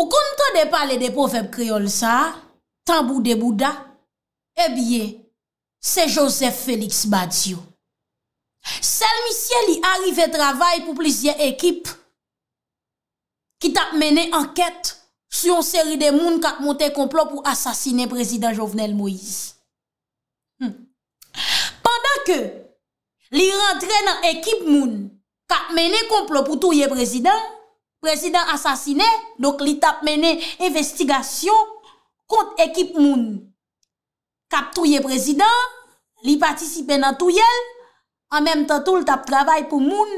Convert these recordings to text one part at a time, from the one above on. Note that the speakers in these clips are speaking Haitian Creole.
Ou kon ton de pale de profep kriol sa, tan bou de bou da, e eh bie, se Josef Felix Badiou. Sel misye li arive travay pou plisye ekip ki tak mene anket su yon seri de moun kat monte complot pou asasine prezident Jovenel Moïse. Hmm. Pendan ke li rentre nan ekip moun kat mene complot pou touye prezident, Prezident asasine, doke li tap mene investigasyon kont ekip moun. Kap touye prezident, li patisipe nan touye, an menm tan tou li tap travay pou moun,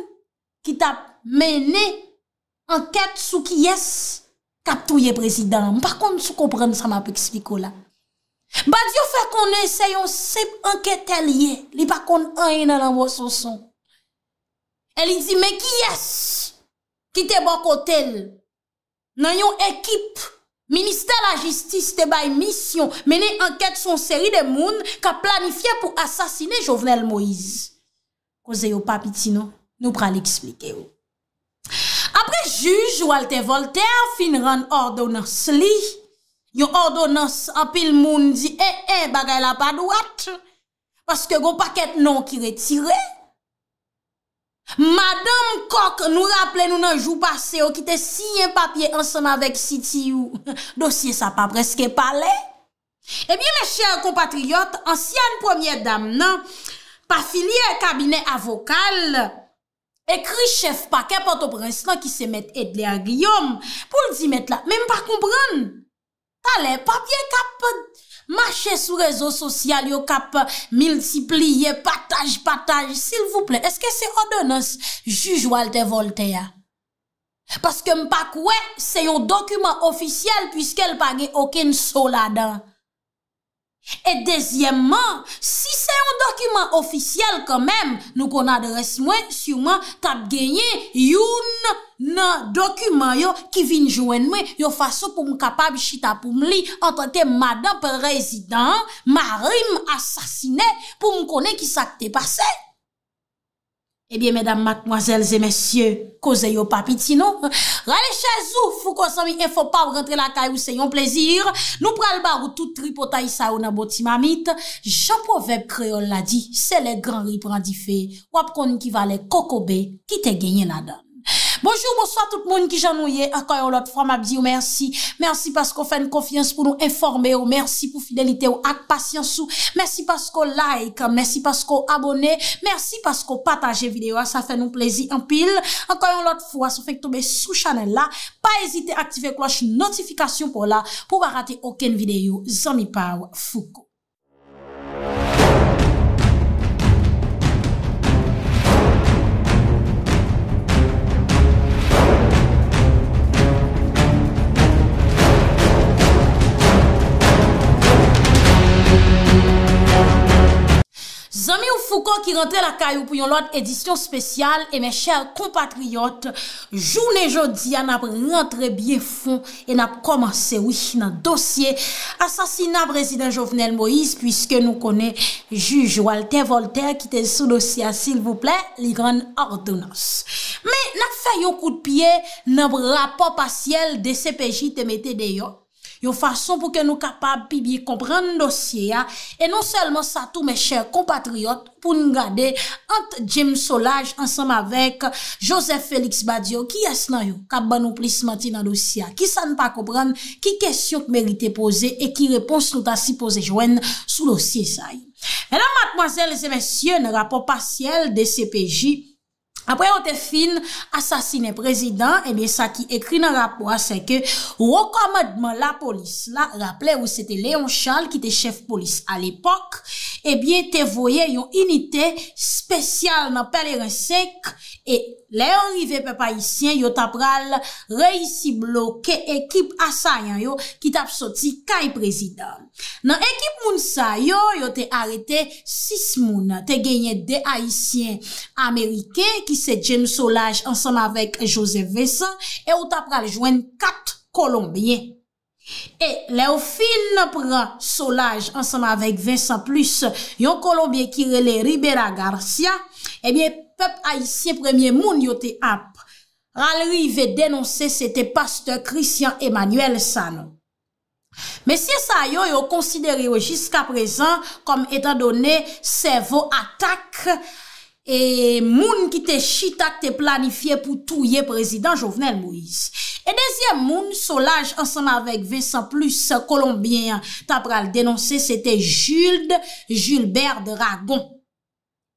ki tap mene anket sou ki yes kap touye prezident. Mpa kont sou kompren sa ma pe ekspliko la. Ba diyo fe konen se yon sep anketel ye, li pa kont anye nan anwosonson. El li di me ki yes, Ki te bakotel nan yon ekip, Ministè la Jistis te bay misyon menè anket son seri de moun ka planifye pou asasine Jovenel Moïse. Koze yo papi ti nou, nou pran li eksplike yo. Apre juj, Walter Voltaire fin ran ordonans li, yon ordonans apil moun di, e, e, bagay la padouat, paske go paket nou ki retirey, Madame Coq nou rappele nou nan jou pase yo oh, ki te siye papye ansen avèk sitiyou. Dosye sa pa preske pale. Ebyen, eh me chèr compatriot, ansyen premier dam nan, pa filiè kabine avokal, ekri chèf pa kepot opresnan ki se met edle an Giyom pou l di met la. Men pa kompran, ta le papye kap... Mache sou rezo sosyal yo kap Milsipliye, pataj, pataj Sil vouple, eske se odonans Jujou al te volte ya Paske mpak we Se yo dokumen ofisyel Piske el page oken sol adan E dezyèmman, si se yon dokumen ofisyel kèmèm nou kon adres mwen, si yon mwen tap genye youn nan dokumen yo ki vin jwen mwen yo fasyo pou m kapab chita pou m li an tante madam prezident marim asasine pou m konen ki sak te pase. Ebyen, eh medam, matmoazel, zemesye, koze yo papit sino, rale chazou, fou konsami, en fou pa ou rentre la kay ou se yon plezir, nou pral bar ou tout tripotay sa ou nan boti mamit, jampo veb kreol la di, se le gran riprandi fe, wap koni ki vale kokobe ki te genye nan dan. Bonjour, bonsoit tout moun ki jan nou ye. Akoyon lot fwa mabdi ou mersi. Mersi pasko fè n konfians pou nou informe ou mersi pou fidelite ou ak pasyansou. Mersi pasko like, mersi pasko abone, mersi pasko pataje videyo a sa fè nou plezi an pil. Akoyon lot fwa sou fèk tobe sou chanel la. Pa ezite aktive kloche notifikasyon pou la pou ba rate oken videyo. Zan mi paw fuko. Zami ou fouko ki rentre la kayo pou yon lot edisyon spesyal e eh men chèr kompatriyot, jounen jodi an ap rentre bie fon en ap komanse wich nan dosye, asasina prezident Jovenel Moïse, pwiske nou konen juj Walter Voltaire ki te sou dosye asil pou plè ligan ordounos. Men, nan fè yon kout piye nan rapop asyel de CPJ temete deyot, yo fason pou ke nou kapab pibi kompren dosye ya, e non selman sa tou mè chèr kompatriot pou nou gade ant Jim Solaj ansam avek Joseph Félix Badiou, ki yas nan yo kap ban nou plis manti nan dosye ya, ki san pa kompren ki kèsyon mèrite pose e ki repons nou ta si pose jwen sou dosye zay. E nan matmoazèl, zè mèsyè, nè rapop pasyèl de CPJ, Apre yon te fin, asasine prezident, ebyen eh sa ki ekri nan rapwa, se ke, wakomadman la polis la, rapple ou se te Leon Charles ki te chef polis. A l'epok, ebyen eh te voye yon unitè spesyal nan perler esek, E lè yon rive pe pa isyen Yo tap pral reisi bloke ekip asayan yo Ki tap soti kay prezident Nan ekip moun sa yo Yo te arete 6 moun Te genye de aisyen amerike Ki se jen solaj ansanm avek Joseph Vessan E yo tap pral jwen 4 kolombien E lè yo fin pran solaj ansanm avek Vessan plus Yon kolombien ki rele Ribera Garcia Ebyen Aisyen premier moun yo te ap Ralri ve denonse Sete pasteur Christian Emmanuel San Mesye sa yo yo konsidere yo Jiska prezan Kom etan done Servo atak E moun ki te shitak Te planifiye pou touye Prezident Jovenel Moïse E dezyem moun solaj ansan avek Ve san plus kolombien Tapral denonse Sete Julde Julbert Dragon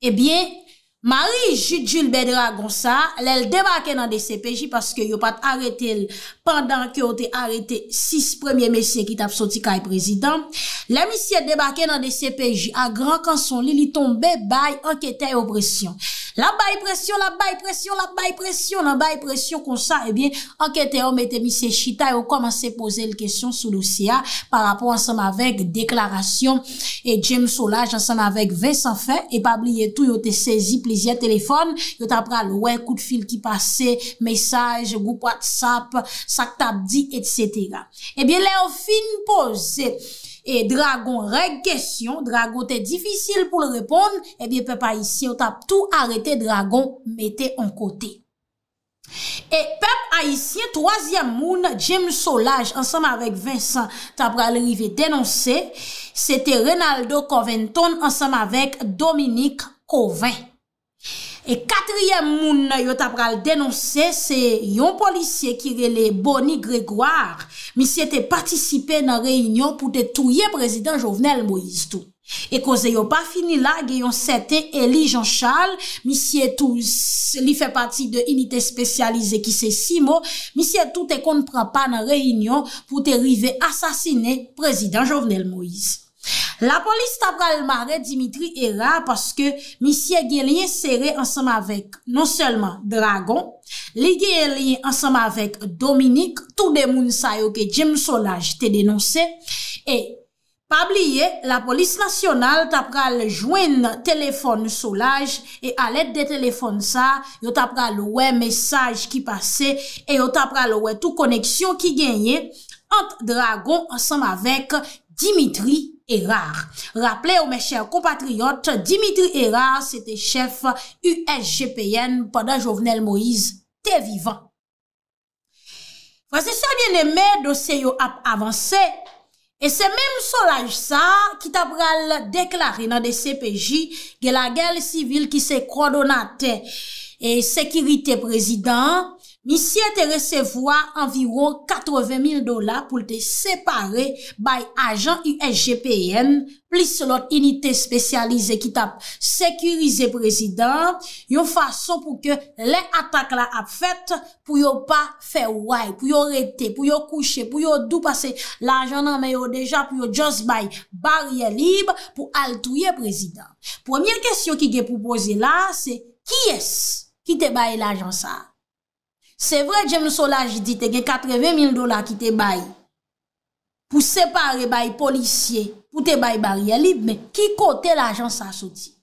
Ebyen eh Mari Jidjil Bedra Gonca, lèl debake nan de CPJ paske yo pat arete l, pandan ke o te arete 6 premier mesye ki tap soti kay e prezident. La misye debake nan de CPJ, a gran kan son li li tombe bay anketè yo presyon. La bay presyon, la bay presyon, la bay presyon, la bay presyon kon sa, ebyen, eh anketè yo mette misye Chita yo komanse pose l kesyon sou l'OCA par rapon ansem avek deklarasyon e James Olaj ansem avek 20 sanfen e pa blye tou yo te sezi ple Yon tap pral wè kout fil ki pase, mesaj, goupat sap, sak tap di, etc. Ebyè eh lè ou fin pose, e dragon reg kesyon, dragon te difisil pou lè repon, ebyè eh pep Aisyen ou tap tou arete dragon mette an kote. E pep Aisyen, troasyam moun, James Solage, ansam avèk Vincent, tap pral rive denonse, se te Renaldo Coventon ansam avèk Dominique Covent. E katriyem moun yo tapral denonse se yon polisye ki rele Boni Grégoire misye te patisipe nan reinyon pou te touye prezident Jovenel Moïse tou. E koze yo pa fini la ge yon sete Eli Jean Charles misye tou li fe pati de unité spesyalize ki se Simo misye tou te kontprapa nan reinyon pou te rive asasine prezident Jovenel Moïse. La polis ta pral mare Dimitri era Paske misye gen liye sere ansam avek Non selman Dragon Li gen liye ansam avek Dominik Tou demoun sa yo ke Jim Solaj te denonse E pabliye la polis nasyonal Ta pral jwen telefon Solaj E alet de telefon sa Yo ta pral we mesaj ki pase E yo ta pral we tou koneksyon ki genye Ant Dragon ansam avek Dimitri Rappele ou mè chèr kompatriot Dimitri Erard, sè te chèf USGPN padan Jovenel Moïse, te vivan. Vase sa bienemè do se yo ap avansè, e se mèm solaj sa, kit ap ral deklari nan de CPJ, ge la gel sivil ki se kwa donate, e sekiritè prezidant, mi siye te resevwa anviron 80.000 dola pou te separe bay ajan USGPN, plis lot inite spesyalize ki tap sekurize prezident, yo fason pou ke le atak la ap fete pou yo pa fewaye, pou yo rete, pou yo kouche, pou yo dupase la ajan nan meyo deja, pou yo just bay barye libe pou altouye prezident. Premier kesyon ki ge pou pose la, se ki es ki te baye la ajan sa? Se vre jen sou la jidite gen 80.000 dola ki te bayi pou separe bayi policye pou te bayi barye libe men ki kote l'ajan sa soti.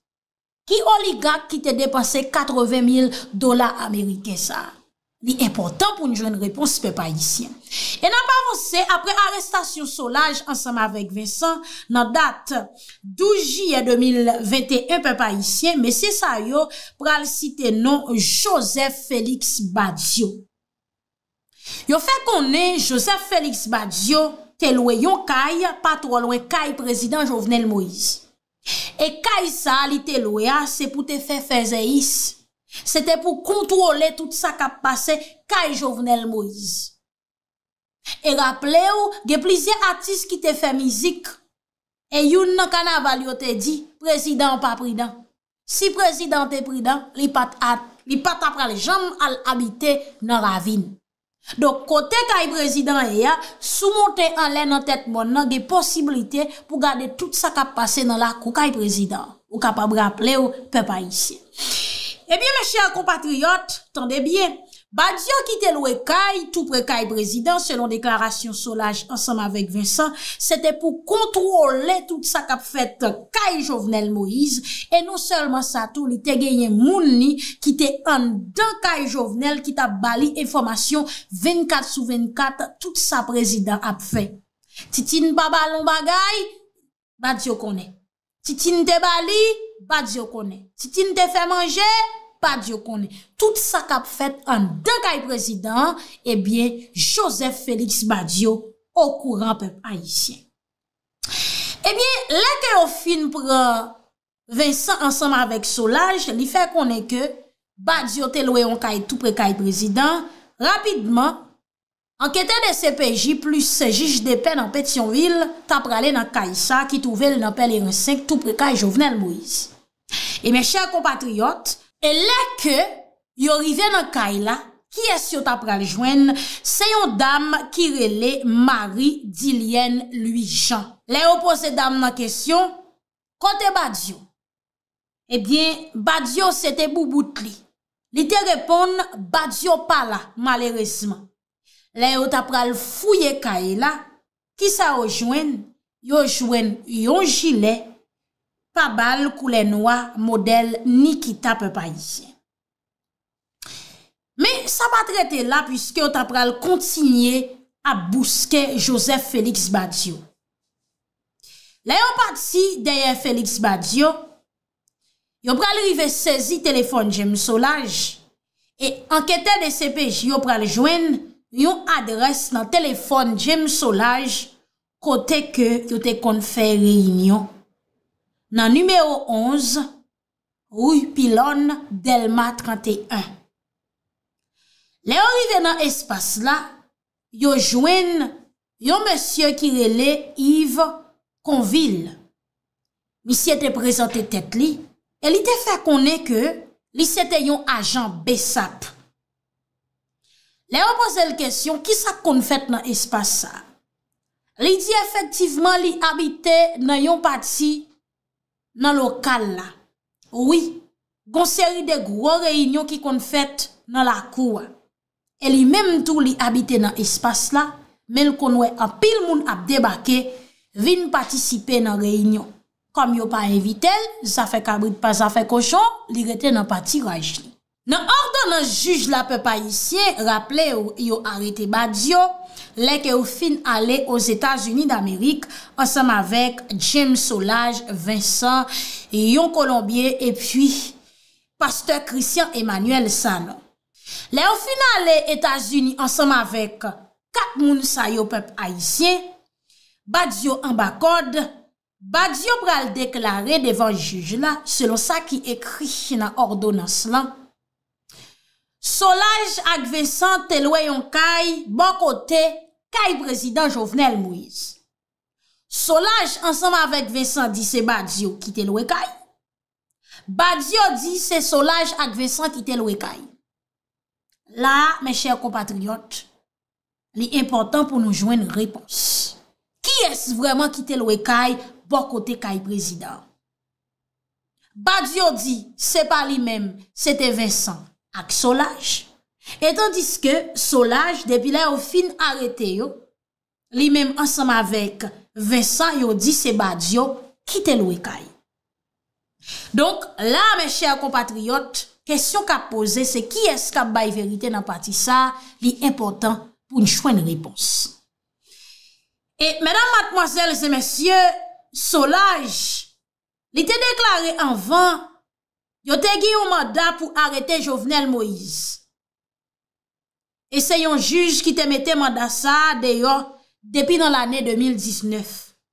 Ki oligak ki te depanse 80.000 dola Amerike sa. Ni epotan pou njwen repons pe payisyen. En ap avanse, apre arrestasyon solaj ansama vek Vincent, nan dat 12 jye 2021 pe pa isye, mese sa yo pral site non Joseph Félix Badiou. Yo fe konen Joseph Félix Badiou te loue yon kay patro loue kay prezident Jovenel Moïse. E kay sa li te loue a se pou te fe feze is. Se te pou kontrole tout sa kap pase kay Jovenel Moïse. E raple ou, ge plize atis ki te fe mizik E yon nan kan aval yo te di, prezident pa pridan Si prezident te pridan, li pat apra le jom al habite nan ravine Dok kote kay prezident e ya, sou monten an len nan tet moun nan Ge posibilite pou gade tout sa kap pase nan lakou kay prezident Ou kap ap raple ou, pe pa isye Ebyen eh mè chèl kompatriot, tonde byen Badzio ki te loue kay, tout pre kay prezident, selon deklarasyon solaj ansanm avek Vincent, se te pou kontrole tout sa kap fet kay jovenel Moïse, e nou selman sa tou li te genyen moun ni ki te an dan kay jovenel ki ta bali e formasyon 24 sou 24 tout sa prezident ap fe. Ti ti n'ba balon bagay, badzio kone. Ti ti n'te bali, badzio kone. Ti ti n'te fe manje, badzio kone. Badiou konen, tout sa kap fèt an den kay prezidant, ebyen, Joseph Félix Badiou okouran pep haïsyen. Ebyen, lè ke yon film pou euh, Vincent ansanman vek solaj, li fè konen ke Badiou te loué an kay tou prekay prezidant, rapidman, anketen de CPJ plus se jich de pen an pet yon vil, tap ralè nan kay sa ki touvel nan pel yon sèk tou prekay jovenel moïse. Emen, chèr compatriot, E le ke, yo rive nan kay la, ki es yo tapral jwen, se yon dam ki rele Mari Dilien Luijan. Le yo pose dam nan kesyon, kote Badiou? Ebyen, Badiou se te bou bout li. Li te repon, Badiou pa la, maleresman. Le yo tapral fouye kay la, ki sa yo jwen, yo jwen yon jile. pa bal kou lè noua model Nikita pe paye. Me, sa pa trete la pwiske yo tap pral kontinye a bouske Joseph Félix Badiou. Lè yo pati deye Félix Badiou, yo pral rive sezi telefon Jem Solage e anketè de CPJ yo pral jwen yo adres nan telefon Jem Solage kote ke yo te konferi yon yo. nan numeo 11, ou pilon Delma 31. Le yon rive nan espas la, yo jwen yon monsye ki le le, Yves Conville. Mi si ete prezante tet li, e li te fa konen ke, li se te yon ajan besap. Le yon pose l kesyon, ki sa kon fèt nan espas sa? Li di efektivman li habite nan yon pati, nan lokal la. Ouwi, gonseri de gwo reynyon ki kon fèt nan la kouwa. E li mem tou li abite nan espas la, men konwe apil moun apdebake, vin patisipe nan reynyon. Kom yo pa evitel, zafè kabrit pa zafè kojon, li rete nan pati rajli. Nan ordon nan juj la pep ayisyen, raple yo arete badyo, le ke ou fin ale os Etats-Unis d'Amerik, ansam avek James Solage, Vincent, Yon Colombier, epi Pasteur Christian Emmanuel Sanon. Le ou fin ale Etats-Unis ansam avek kat moun sa yo pep ayisyen, badyo an bakod, badyo pral deklaré devan juj la, selon sa ki ekri nan ordon ansan, Solaj ak Vincent telwe yon kay, bon kote kay prezident Jovenel Moïse. Solaj ansanm avèk Vincent di se Badiou ki telwe kay. Badiou di se Solaj ak Vincent ki telwe kay. La, men chèr compatriot, li important pou nou jwen repons. Ki es vreman ki telwe kay, bon kote kay prezident? Badiou di se pa li men, se te Vincent. ak Solaj. Et tandis ke Solaj, depi la yo fin arete yo, li menm ansam avek Vincent yo di sebad yo, kite lou ekay. Donk la, men chèr compatriot, kèsyon ka pose, se ki eska bay verite nan pati sa, li important pou njwen ripons. E, et menam matmozèl, se menchè, Solaj, li te deklare anvan Yo te gi yon manda pou arete Jovenel Moïse. E se yon juj ki te mette manda sa deyo depi nan l'anè 2019.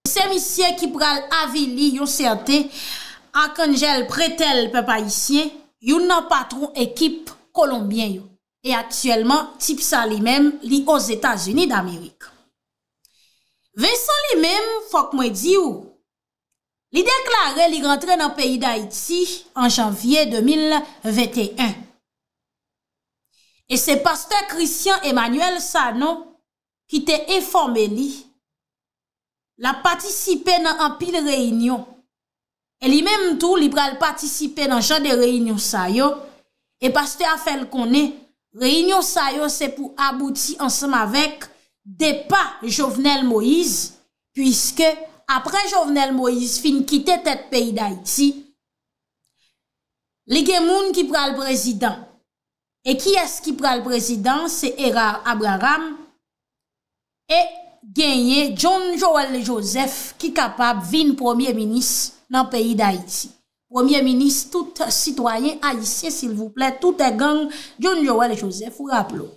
Semisye ki pral avili yon sènte ak anjèl pretèl pe païsien, yon nan patron ekip kolombien yo. E atyèlman, tip sa li mèm li os Etats-Unis d'Amerik. Ve san li mèm, fok mwen di yo, Li deklarè li rentre nan peyi d'Haïti an janvye 2021. E se paste Christian Emmanuel Sano ki te eforme li la patisipe nan an pil reynyon. E li menm tou li pral patisipe nan jan de reynyon sayo e paste a fel konè reynyon sayo se pou abouti ansem avèk depa Jovenel Moïse pwiske apre Jovenel Moïse fin kite tèt peyi d'Haïti, li gen moun ki pral prezidant, e ki es ki pral prezidant, se era Abraham, e genye John Joel Joseph ki kapab vin premier-minist nan peyi d'Haïti. Premier-minist, tout citoyen Haïti, s'il vous plaît, tout è e gang, John Joel Joseph, ou rappelou.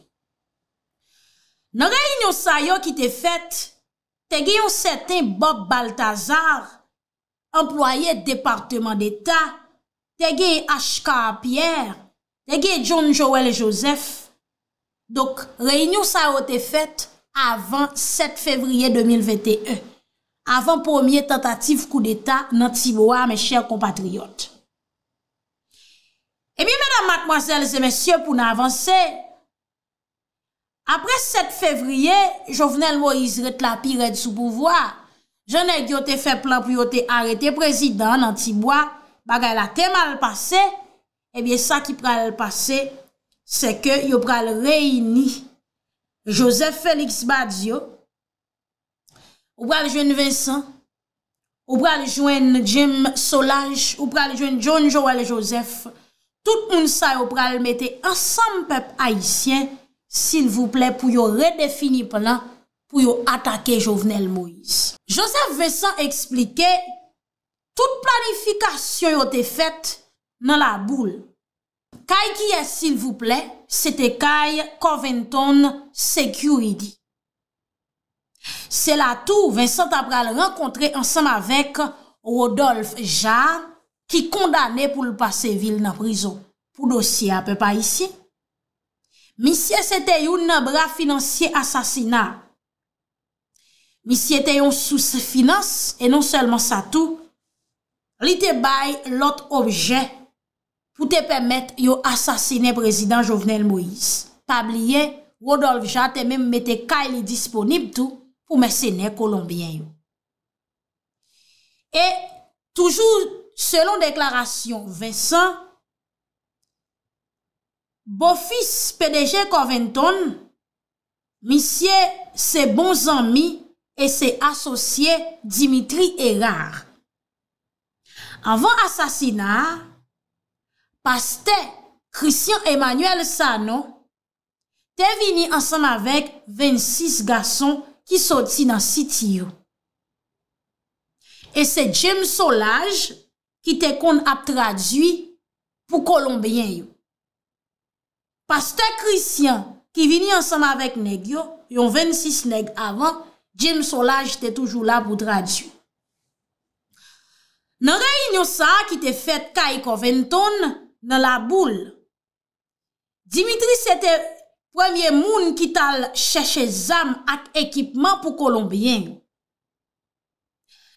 Nan rey nou sayo ki te fèt, tege yon seten Bob Balthazar, employe Departement d'Etat, tege HK Pierre, tege John Joel Joseph. Dok, reynyon sa wote fet avan 7 fevriye 2021, avan pomiye tentatif kou d'Etat nan tibwa me chèr kompatriot. E eh miye, mèdam, mackmoazèl, zèmèsyè, pou nan avanse, apre 7 fevriye, jo vnen lwoy izret la pi red sou pouvwa. Je ne gyo te fe plan pou yo te arete prezidant nan ti mwa, baga la te mal pase, ebyen sa ki pral pase, se ke yo pral reyini, Josef Felix Badzio, ou pral jwen Vincent, ou pral jwen Jim Solange, ou pral jwen John Joel Joseph, tout moun sa ou pral mette ansam pep Haitien, s'il vous plè pou yo redefini plan pou yo atake Jovenel Moïse. Joseph Vincent explike, tout planifikasyon yo te fet nan la boule. Kay kiye s'il vous plè, sete kay Coventon Security. Se la tou Vincent apra l renkontre ansan avek Rodolphe Jarre ki kondane pou l pase vil nan prizon. Pou dosye apè pa isye. misye se te yon nan bra finanseye asasina. Misye te yon sous se finance, e non selman sa tou, li te bay lot obje pou te pemet yo asasine prezident Jovenel Moïse. Pabliye, Rodolf Jatte, te menm mette kaili disponib tou pou mesene kolombien yo. E toujou, selon deklarasyon Vincent, Bofis PDG Coventon, misye se bon zami e se asosye Dimitri Erard. Anvan asasina, paste Christian Emmanuel Sano, te vini ansan avek 26 gason ki soti nan siti yo. E se James Solage ki te kon ap tradwi pou kolombien yo. Pasta Christian ki vini ansan avèk neg yo, yon 26 neg avan, James Solage te toujou la pou dra diyo. Nan rey inyo sa ki te fet kay ko 20 ton, nan la boule. Dimitris ete premier moun ki tal chèche zam ak ekipman pou kolombien.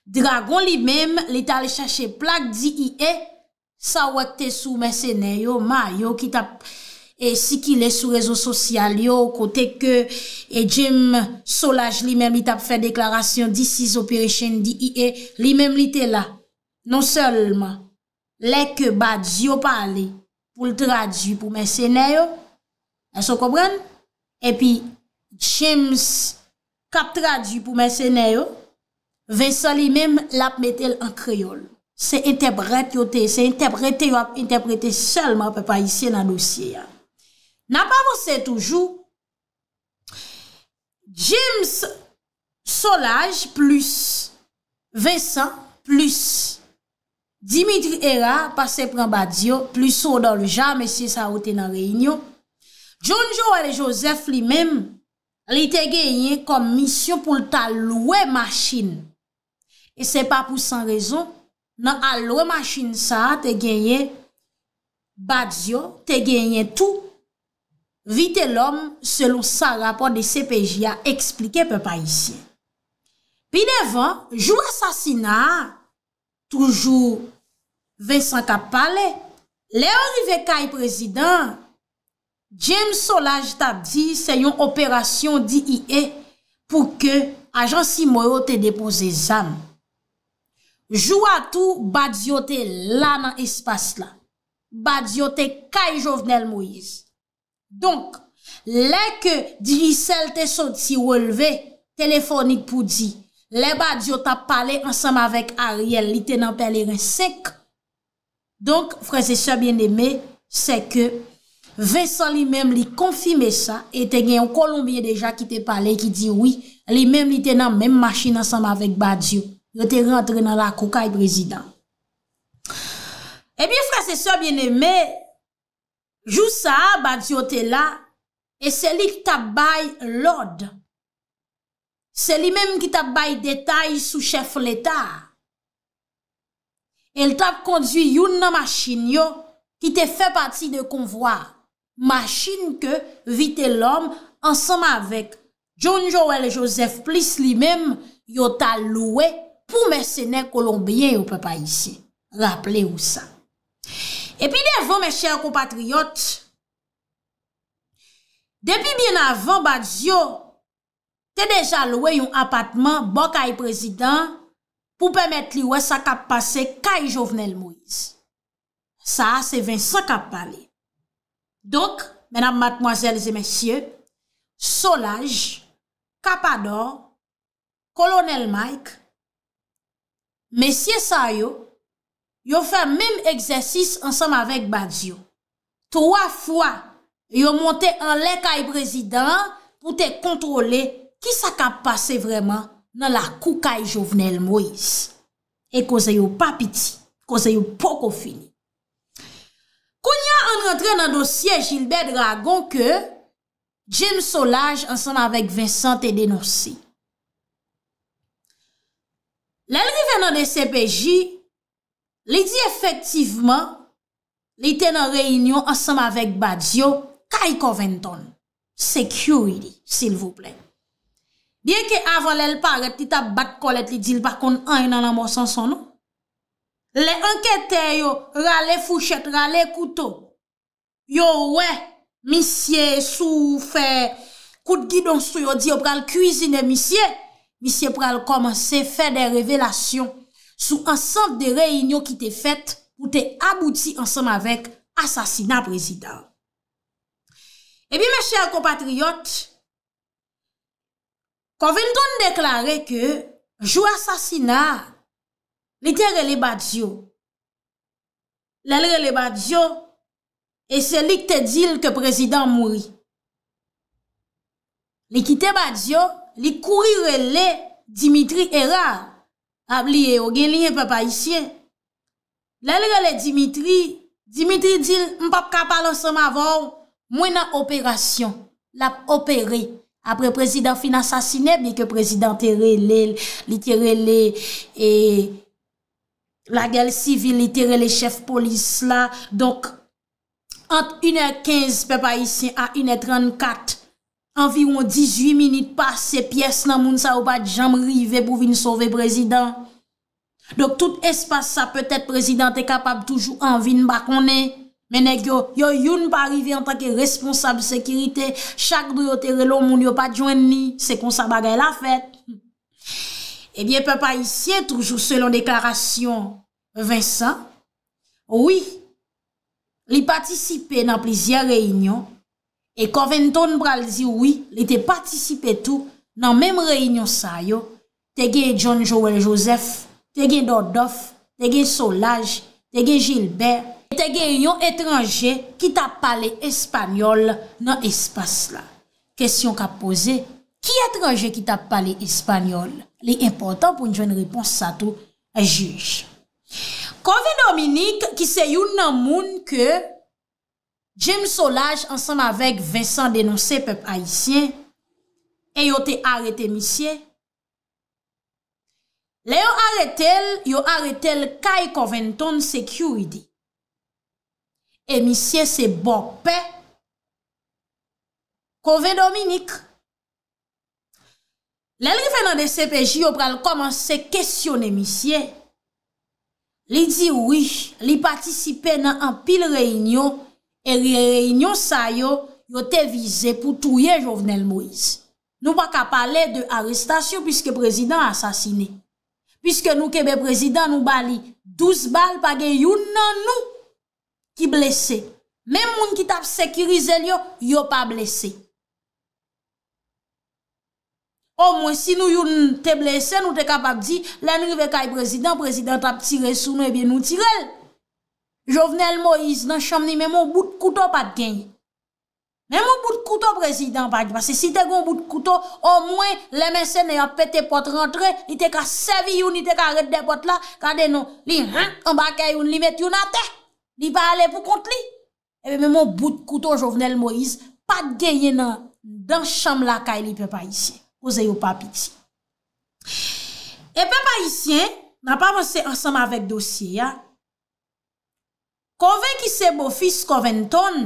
Dragon li mem li tal chèche plak di i e, sa wèk te sou mèsenè yo ma, yo ki ta... E si ki le sou rezo sosyal yo, kote ke, e Jim Solaj li men mi tap fè deklarasyon di sis operasyon di IE, li men li te la. Non solman, le ke bad zyo pale pou l tradu pou mè sène yo, an so kobran? E pi James kap tradu pou mè sène yo, ve sa li men lap metel an kreyol. Se entep ret yo te, se entep ret yo ap entep rete solman pe pa isye nan dosye ya. nan pa vose toujou James Solage plus Vincent plus Dimitri Era pase pran badzio plus odolja mesye sa ote nan reynyo John Joe el Joseph li men li te genye komisyon pou ta loue masin e se pa pou san rezon nan a loue masin sa te genye badzio te genye tou Vite lom, selon sa rapor de CPJ, a explike pe pa isye. Pi devan, jou asasina, toujou Vincent Kapale, le orive kay prezident, James Solage ta di se yon operasyon di i e pou ke ajan si moro te depose zan. Jou atou, badziote la nan espas la. Badziote kay jovenel mou izi. Donk, lek di sel te sot si wolve, telefonik pou di, le badjo ta pale ansam avèk Ariel, li te nan pelerè sèk. Donk, frasè sè bienemè, sèkè, vè san li mèm li konfime sa, etè gen yon kolombie deja ki te pale, ki di wè, li mèm li te nan mèm machin ansam avèk badjo, yo te rentre nan la koukaj brezidant. Ebyen eh frasè sè bienemè, Joussa, bad yo te la, e seli ki tabay lode. Seli menm ki tabay detay sou chef l'Etat. El tab kondwi yon nan machin yo ki te fe pati de konvwa. Machin ke vite l'om ansama avek John Joel Joseph Pliss li menm yo ta loue pou mersene kolombien yo pe pa isi. Raple ou sa. Epi devon mè chè akou patriyot, depi bin avan bat zyo, te deja louè yon apatman bok ay prezidant pou pèmèt li wè sa kap pase kaj jovenel mou iti. Sa, se vin sa kap pale. Donk, menam matmwazèl zè mè chè, solaj, kapador, kolonel Mike, mè chè sa yo, yo fè mèm egzèsis ansanm avèk Badiou. Troa fwa yo monte an lèk ay prezidant pou te kontrole ki sa ka pase vreman nan la kouk ay jovenel Moïse. E ko zè yo papiti, ko zè yo poko fini. Koun ya an rentre nan dosye Gilbert Dragon ke James Solage ansanm avèk Vincent te denonsi. Lèlri venan de CPJ, Li di efektivman, li ten an reyinyon ansanm avèk badz yo, kay koventon, security, sil vouplem. Bien ki avan lèl paret, li ta bak kolet, li dil bakon an yon an amosansan nou, le anketè yo, rale fouchet, rale koutou, yo wè, misye, sou, fè, kout gidonsou yo, di yo pral kuizine misye, misye pral komanse, fè de revelasyon, sou ansanf de eh reynyo ki te fèt ou te abouti ansanm avèk asasina prezidant. E bi, mè chèr kompatriot, kon ven ton deklare ke jou asasina li tè relè badzio. Lè relè badzio e se li k te dil ke prezidant mouri. Li ki tè badzio, li kouri relè Dimitri Erard. ap liye o gen liye pe pa isyen. Lè lè lè Dimitri, Dimitri dir, m pap kapal anse ma vò, mwen an operasyon, l ap operé apre prezident fin an sasine, mi ke prezident tere lè, li tere lè, e, la gèl sivil, li tere lè chef polis la, donk, ant 1è 15 pe pa isyen, a 1è 34, Anviron 18 minit pas se piyes nan moun sa ou pa djam rive pou vin sove prezident. Dok tout espas sa, peut-et prezident te kapab toujou anvin bakone. Menèk yo, yo youn pa rive an tanke responsable sekirite, chak drou yo terelo moun yo pa djwen ni, se kon sa bagay la fet. Ebyen eh pe pa isye toujou selon deklarasyon. Vincent, oui, li patisipe nan plizye reynyon, E konven ton bral zi woui, li te patisipe tou nan menm reynyon sa yo, te gen John Joel Joseph, te gen Dordoff, te gen Solage, te gen Gilbert, e te gen yon etranje ki ta pale espanyol nan espas la. Kesyon ka pose, ki etranje ki ta pale espanyol? Li important pou njwen ripons sa tou, a juj. Konven Dominique ki se yon nan moun ke... James Solage ansanm avek Vincent denonsè pep Aïsien E yo te arete misye Le yo arete el, yo arete el kay Coventon Security E misye se bopè Coven Dominique Le li fè nan de CPJ yo pral komanse kestyon emisye Li di wè, li patisipe nan an pil reynyo E reynyon sa yo, yo te vize pou touye jovenel Moïse. Nou pa ka pale de arrestasyon pwiske prezident asasine. Pwiske nou kebe prezident nou bali 12 bal pwage yon nan nou ki blese. Men moun ki tap sekirize yo, yo pa blese. O mwen si nou yon te blese, nou te ka pa di, lan rive kay prezident, prezident tap tire sou nou e bi nou tirel. Jovenel Moïse nan chanm ni mè moun bout koutou pat genye. Mè moun bout koutou prezident pat genye. Se si te goun bout koutou, o mwen lè mè sè nè yon pète pot rentre, li te ka sevi yon, li te ka redde pot la, ka denon li hèn, an bakè yon, li met yon an te, li pa ale pou kont li. Mè moun bout koutou jovenel Moïse, pat genye nan chanm la kè li pe pa isye. Ose yo pa piti. E pe pa isye, nan pa monsè ansam avèk dosye ya, Kouven ki se bo fis kouven ton,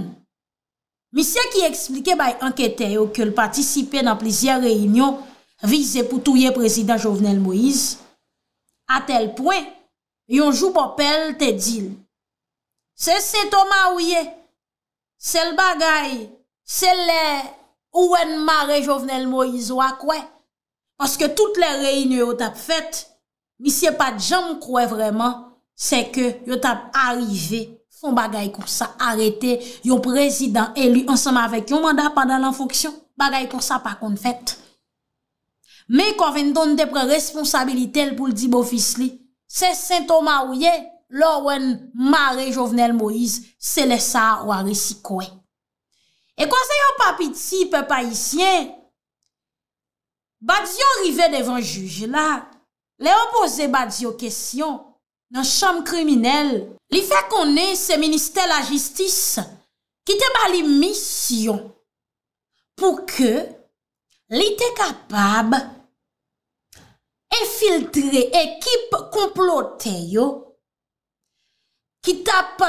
mi se ki eksplike bay ankete yo ke l patisipe nan plizye reynyon vize pou touye prezident Jovenel Moïse. A tel pwen, yon jou popel te dil. Se se to ma ouye, se l bagay, se le ouen mare Jovenel Moïse wakwe. Paske tout le reynyon yo tap fet, mi se pa djan mkwe vreman se ke yo tap arive. Son bagay kon sa arete, yon prezidant elu ansama vek yon manda padan lan foksyon, bagay kon sa pa kon fèt. Me kon ven don de pre responsabilite l pou l di bo fisli, se sèntou ma ouye, lò wen mare jovenel Moïse, se lè sa wari si kwen. E kon se yon papiti pe pa isyen, badz yo rive devan juj la, le yo pose badz yo kesyon nan chanm kriminel, Li fe konen se minister la jistis ki te ba li misyon pou ke li te kapab efiltre ekip komploteyo ki tap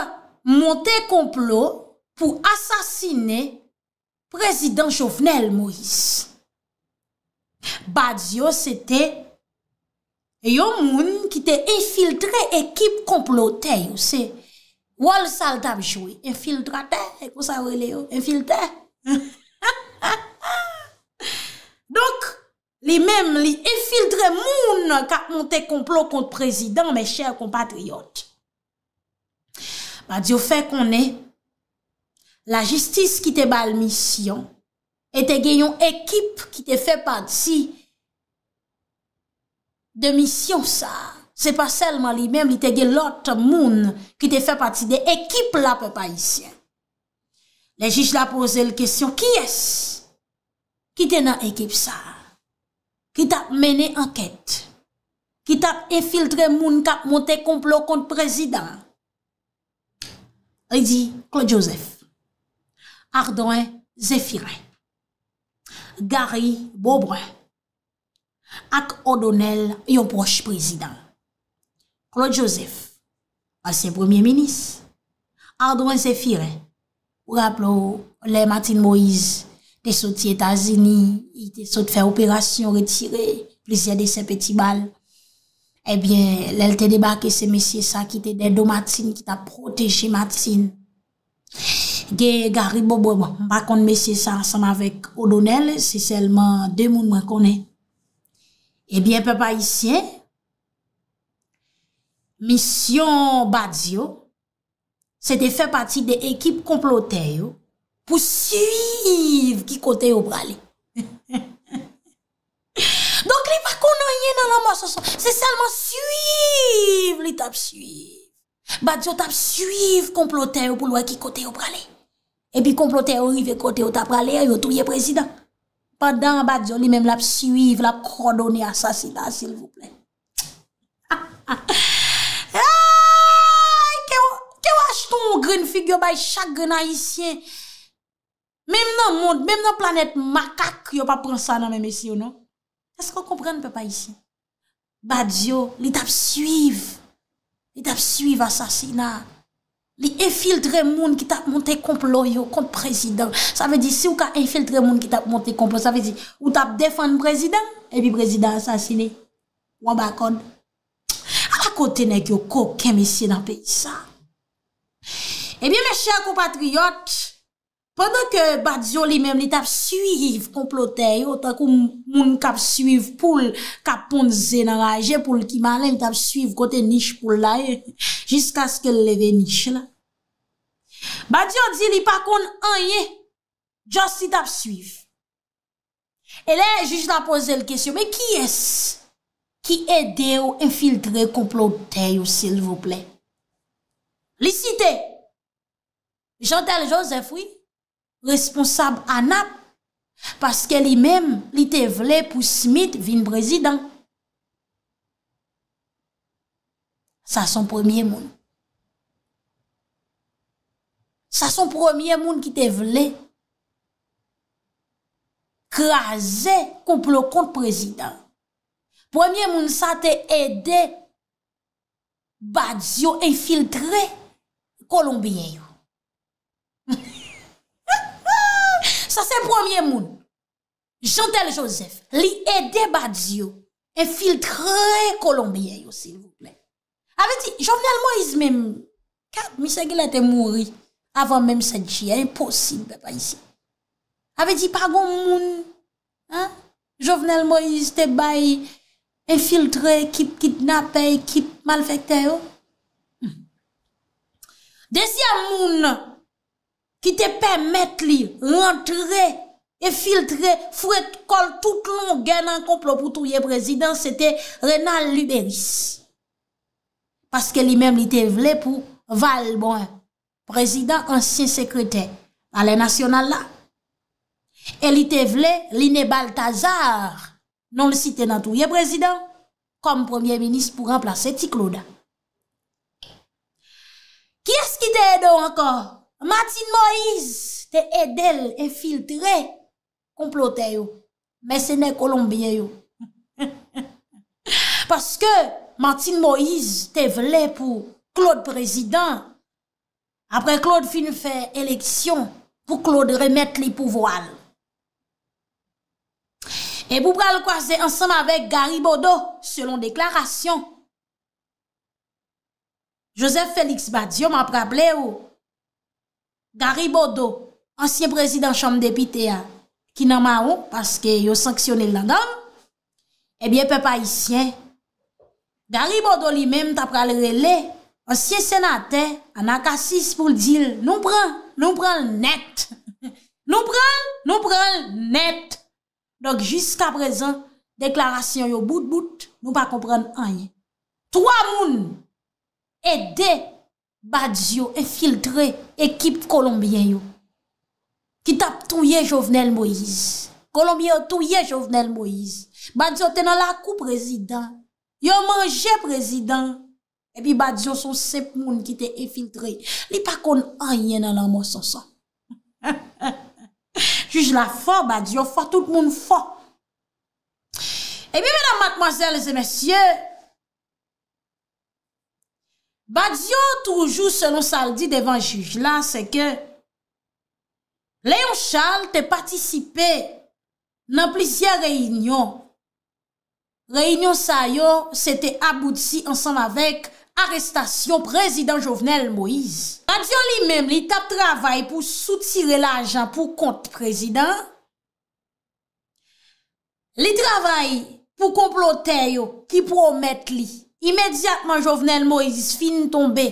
monte komplot pou asasine prezident Jovenel Moïse. Badzio se te E yon moun ki te infiltre ekip konplo te yon se. Wou al sal damjoui. Infiltre a te, e kou sa wè le yon. Infiltre. Donk, li men li infiltre moun ka moun te konplo kont prezident, me chèr konpatriot. Ba diyo fe konè, la jistis ki te bal misyon e te gen yon ekip ki te fe pad si Demisyon sa, se pa selman li mem li tege lot moun ki te fe pati de ekip la pe paisyen. Le jish la pose l kestyon, ki es? Ki te nan ekip sa? Ki te ap mene anket? Ki te ap efiltre moun ka monte complot kont prezident? E di Claude Joseph, Ardouin Zéphirin, Gary Beaubrin, ak O'Donnell, yon proche prezident. Claude Joseph, an se premier ministre, Ardouan Sefire, ou rappelou, le Matin Moïse, eh te soti Etats-Unis, te soti fè operasyon, retire, plizè de se peti bal, ebyen, lèl te debake se mesye sa, ki te dedo Matin, ki ta proteji Matin. Ge Garibobo, mwen bakon mesye sa, ansem avèk O'Donnell, se selman de moun mwen konè, Ebyen pe pa isyen, misyon Badzio, se te fe pati de ekip komploteyo pou suiv kikoteyo prale. Donk li pa kononye nan la mwase son, se salman suiv li tap suiv. Badzio tap suiv komploteyo pou lwa kikoteyo prale. Ebyen komploteyo rive koteyo tap prale, yo touye prezident. Padan Badiou li menm la psuiv, la krodoni asasina, s'il vous plè. Ke waj tou moun gren figyo bay, chak gren a isye. Menm nan moun, menm nan planet makak, yo pa pronsan nan menm isye ou nou? Asko kompren pe pa isye? Badiou li tap suiv. Li tap suiv asasina. li enfiltre moun ki tap monte komplo yo kont prezident. Sa ve di, si ou ka enfiltre moun ki tap monte komplo, sa ve di, ou tap defan prezident, epi prezident asasine. Wabakon. Ata kote nek yo kokem ese nan pe isa. Epi me chèr kou patriyot, Pendon ke Badiou li mem li tap suyiv komplo tey, ota kou moun kap suyiv pou l kapon ze nan aje pou l ki malen, li tap suyiv kote nish pou l la, jiska skil leve nish la. Badiou di li pakoun anye, jost li tap suyiv. E le, jish la pose l kesyon, me ki es? Ki ede ou infiltre komplo tey ou sil vople? Licite! Jantel Joseph, oui? responsab anap, paske li men li te vle pou Smith vin prezidan. Sa son premye moun. Sa son premye moun ki te vle krasè kouple kont prezidan. Premye moun sa te ede badz yo infiltre kolombiyen yo. Sase premier moun Chantal Joseph Li ede badz yo Enfiltre kolombiye yo Aveti Jovenel Moïse men Kat misè ki la te mouri Avan menm sè di Aveti pargon moun Jovenel Moïse te bay Enfiltre, ekip kitnap Ekip malvekte yo hmm. Desi am moun Moun ki te pèmèt li rentre e filtre fwè kol tout loun gen nan komplo pou touye prezident se te re nan l'Uberis. Paske li mèm li te vle pou Valboen, prezident ansyen sekretè alè nasyonal la. E li te vle li ne Baltazar, nan le site nan touye prezident, kom premier-ministre pou remplase Ticloda. Ki es ki te edo ankon? Martin Moïse te edel infiltre konplote yo, mè sène Kolombien yo. Paske Martin Moïse te vle pou Claude Prezident, apre Claude fin fè eleksyon, pou Claude remèt li pou voal. E pou pral kwa zè ansan avèk Garibodo, selon deklarasyon, Joseph Félix Badio m aprable yo, Garibodo, ansye prezident chanm depite ya Ki nan ma ou, paske yo sanksyonel nan dam Ebyen pe pa isyen Garibodo li menm tap pralere le Ansye senate, an akasis pou l'dil Nou pral, nou pral net Nou pral, nou pral net Dok jiska prezant, deklarasyon yo bout bout Nou pa kompran anye 3 moun, et 2 Badzio enfiltre ekip kolombyen yo Ki tap touye jovenel Moïse Kolombyen touye jovenel Moïse Badzio te nan lakou prezident Yo manje prezident E pi badzio sou sep moun ki te enfiltre Li pa kon anye nan nan monsonsa Juj la fwa badzio fwa tout moun fwa E pi menan matmazel zemesye Badyo toujou selon sa ldi devan juj la se ke Leon Charles te patisipe nan plisye reynyon. Reynyon sa yo se te abouti ansan avek arestasyon prezident Jovenel Moïse. Badyo li mem li tap travay pou soutire la ajan pou kont prezident. Li travay pou komplote yo ki promet li. imediatman jovenel Moïse fin tombe,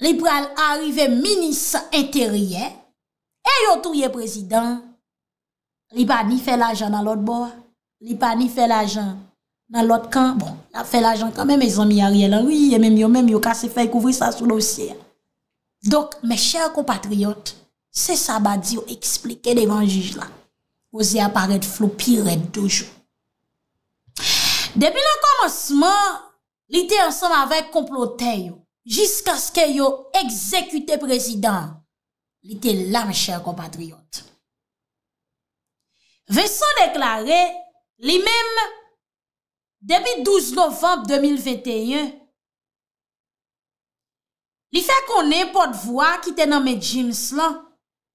li pral arrive minis interyen, e yo touye prezident, li pa ni fe la jan nan lot bo, li pa ni fe la jan nan lot kan, bon, la fe la jan kan, men men zan mi a rye lan, yon men yon men yon kase fay kouvri sa sou losye. Dok, men chèr komatriot, se sa ba di yo eksplike devan jij la, pou se aparet flopire dojou. Depi nan komosman, li te ansan avèk komplote yo, jiska skè yo ekzekute prezident, li te lam chè kompatriyot. Ve son deklare, li mèm, debi 12 novem 2021, li fè konen pot vwa ki te nan me jims lan,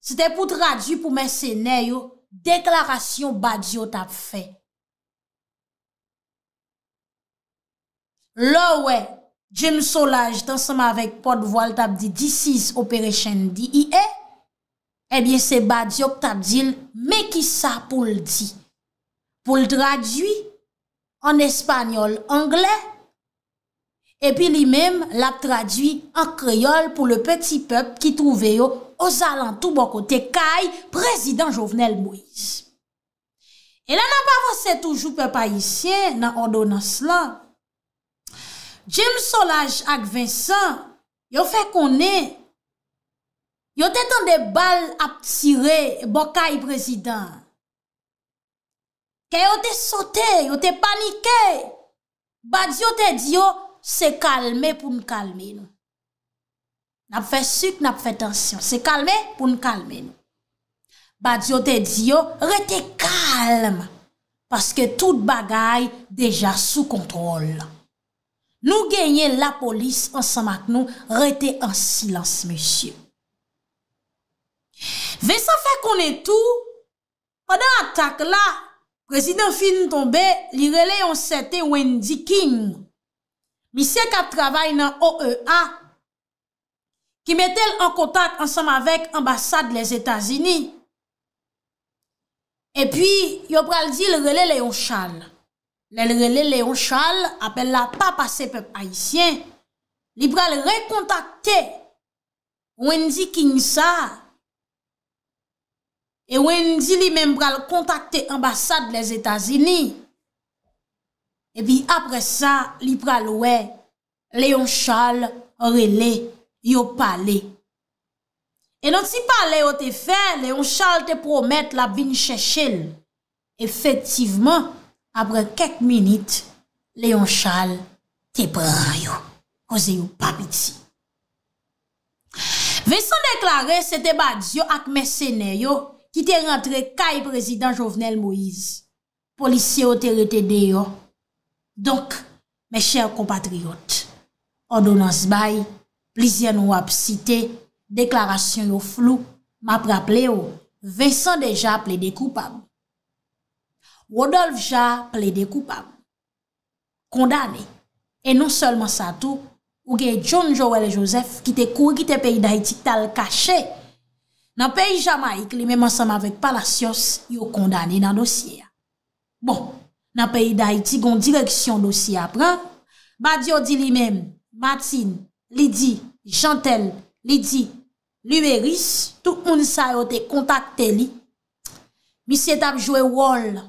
se te pout radu pou mè sènen yo, deklarasyon bad yo tap fè. Lo we, Jim Solaj dan seman vek pod voal tabdi This is Operation D.I.A. E Ebyen eh se badi ok tabdil Mekisa pou l di Pou l tradwi An espanyol-angle E pi li mem la tradwi an kreyol Pou le peti pep ki trouve yo Ozalan Touboko Tekay Prezident Jovenel Bouiz E la nan pa avanse toujou pe pa isye Nan ordo nan slan Jim Solaj ak Vincent, yo fè konè. Yo tè tan de bal ap tirè, bokay prezident. Kè yo tè sote, yo tè panike. Badio tè diyo, se kalme pou n kalme nou. Nap fè suk, nap fè tensyon. Se kalme pou n kalme nou. Badio tè diyo, re te kalme. Paske tout bagay deja sou kontrol. Nou genye la polis ansan mak nou rete an silans, mesye. Ve sa fe konen tou, padan atak la, prezident fin tonbe, li rele yon sete Wendy King. Mi se ka travay nan OEA ki metel an kontak ansan mavek ambasade les Etats-Unis. E pi, yo pral di li rele le yon chan. Lè lè lè Léon Charles, apèl la pa pa se pep Haitien, li pral re kontakte Wendy Kingsa, e Wendy li mèm pral kontakte ambassade les Etats-Unis. E pi apre sa, li pral wè Léon Charles, lè lè, yo pa lè. E nan si pa lè yo te fè, Léon Charles te promette la bin Chechel. Efektiveman, apre kek minit, leyon chal te bray yo, koze yo papit si. Vesan deklare se te badz yo ak mersene yo, ki te rentre kay prezident Jovenel Moïse. Polisye yo te rete de yo. Donk, me chèr kompatriyot, odonans bay, plizien ou ap site, deklarasyon yo flou, mapraple yo. Vesan deja ple dekoupagou. Rodolphe Jarre ple de koupam. Kondane. E nou solman sa tou, ou gen John Joel Joseph, ki te kou, ki te peyi Daiti, tal kache. Nan peyi Jamaik, li menman sama vek Palasios, yo kondane nan dosye ya. Bon, nan peyi Daiti, gon direksyon dosye apren, badyo di li men, Matin, Lidi, Chantel, Lidi, Lumeris, tou un sa yo te kontakte li. Mi se tap jwe wol la,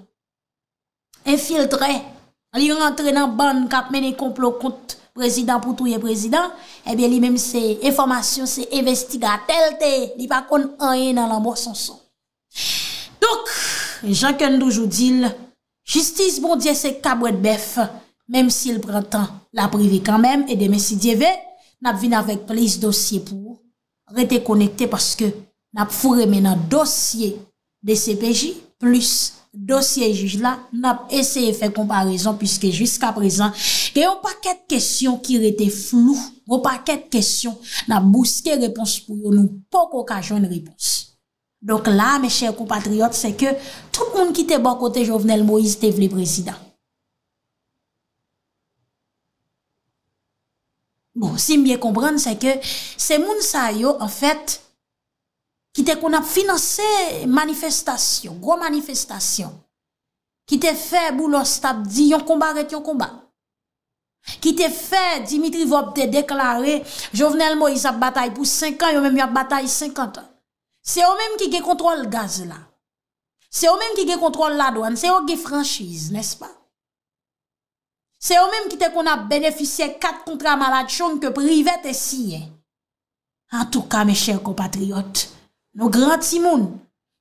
enfiltre, li rentre nan ban kap mene komplo kont prezident pou touye prezident, e eh bè li mèm se informasyon se investiga telte, li pa kon anye nan l'ambosanson. Dok, jankan doujoudil, justice bon diye se kabwèd bef, mèm si l prantan la privi kan mèm, e demè si dieve, nap vin avèk plis dosye pou rete konekte paske nap fure menan dosye de CPJ, plus dosye juj la, nan ap eseye fè komparizon pwiske jiska prezant, gen yon pa ket kèsyon ki rete flou, yon pa ket kèsyon nan ap bouske repons pou yon nou pou koka joun repons. Donk la, me chèr kompatriot, se ke tout moun ki te bakote Jovenel Moïse te vle prezidat. Bon, si mbyè kompran, se ke se moun sa yo, an fèt, ki te kon ap finanse manifestasyon, gwo manifestasyon, ki te fe bou lor stabdi, yon komba ret yon komba, ki te fe Dimitri Vop te deklare, Jovenel Moïse ap batay pou 5 an, yon men mi ap batay 50 an. Se yon menm ki ge kontrol gaz la, se yon menm ki ge kontrol la doan, se yon ge franchise, nes pa? Se yon menm ki te kon ap beneficye kat kontra malat chon ke privè te siye. An tou ka, me chèr kompatriot, Nou gran ti moun,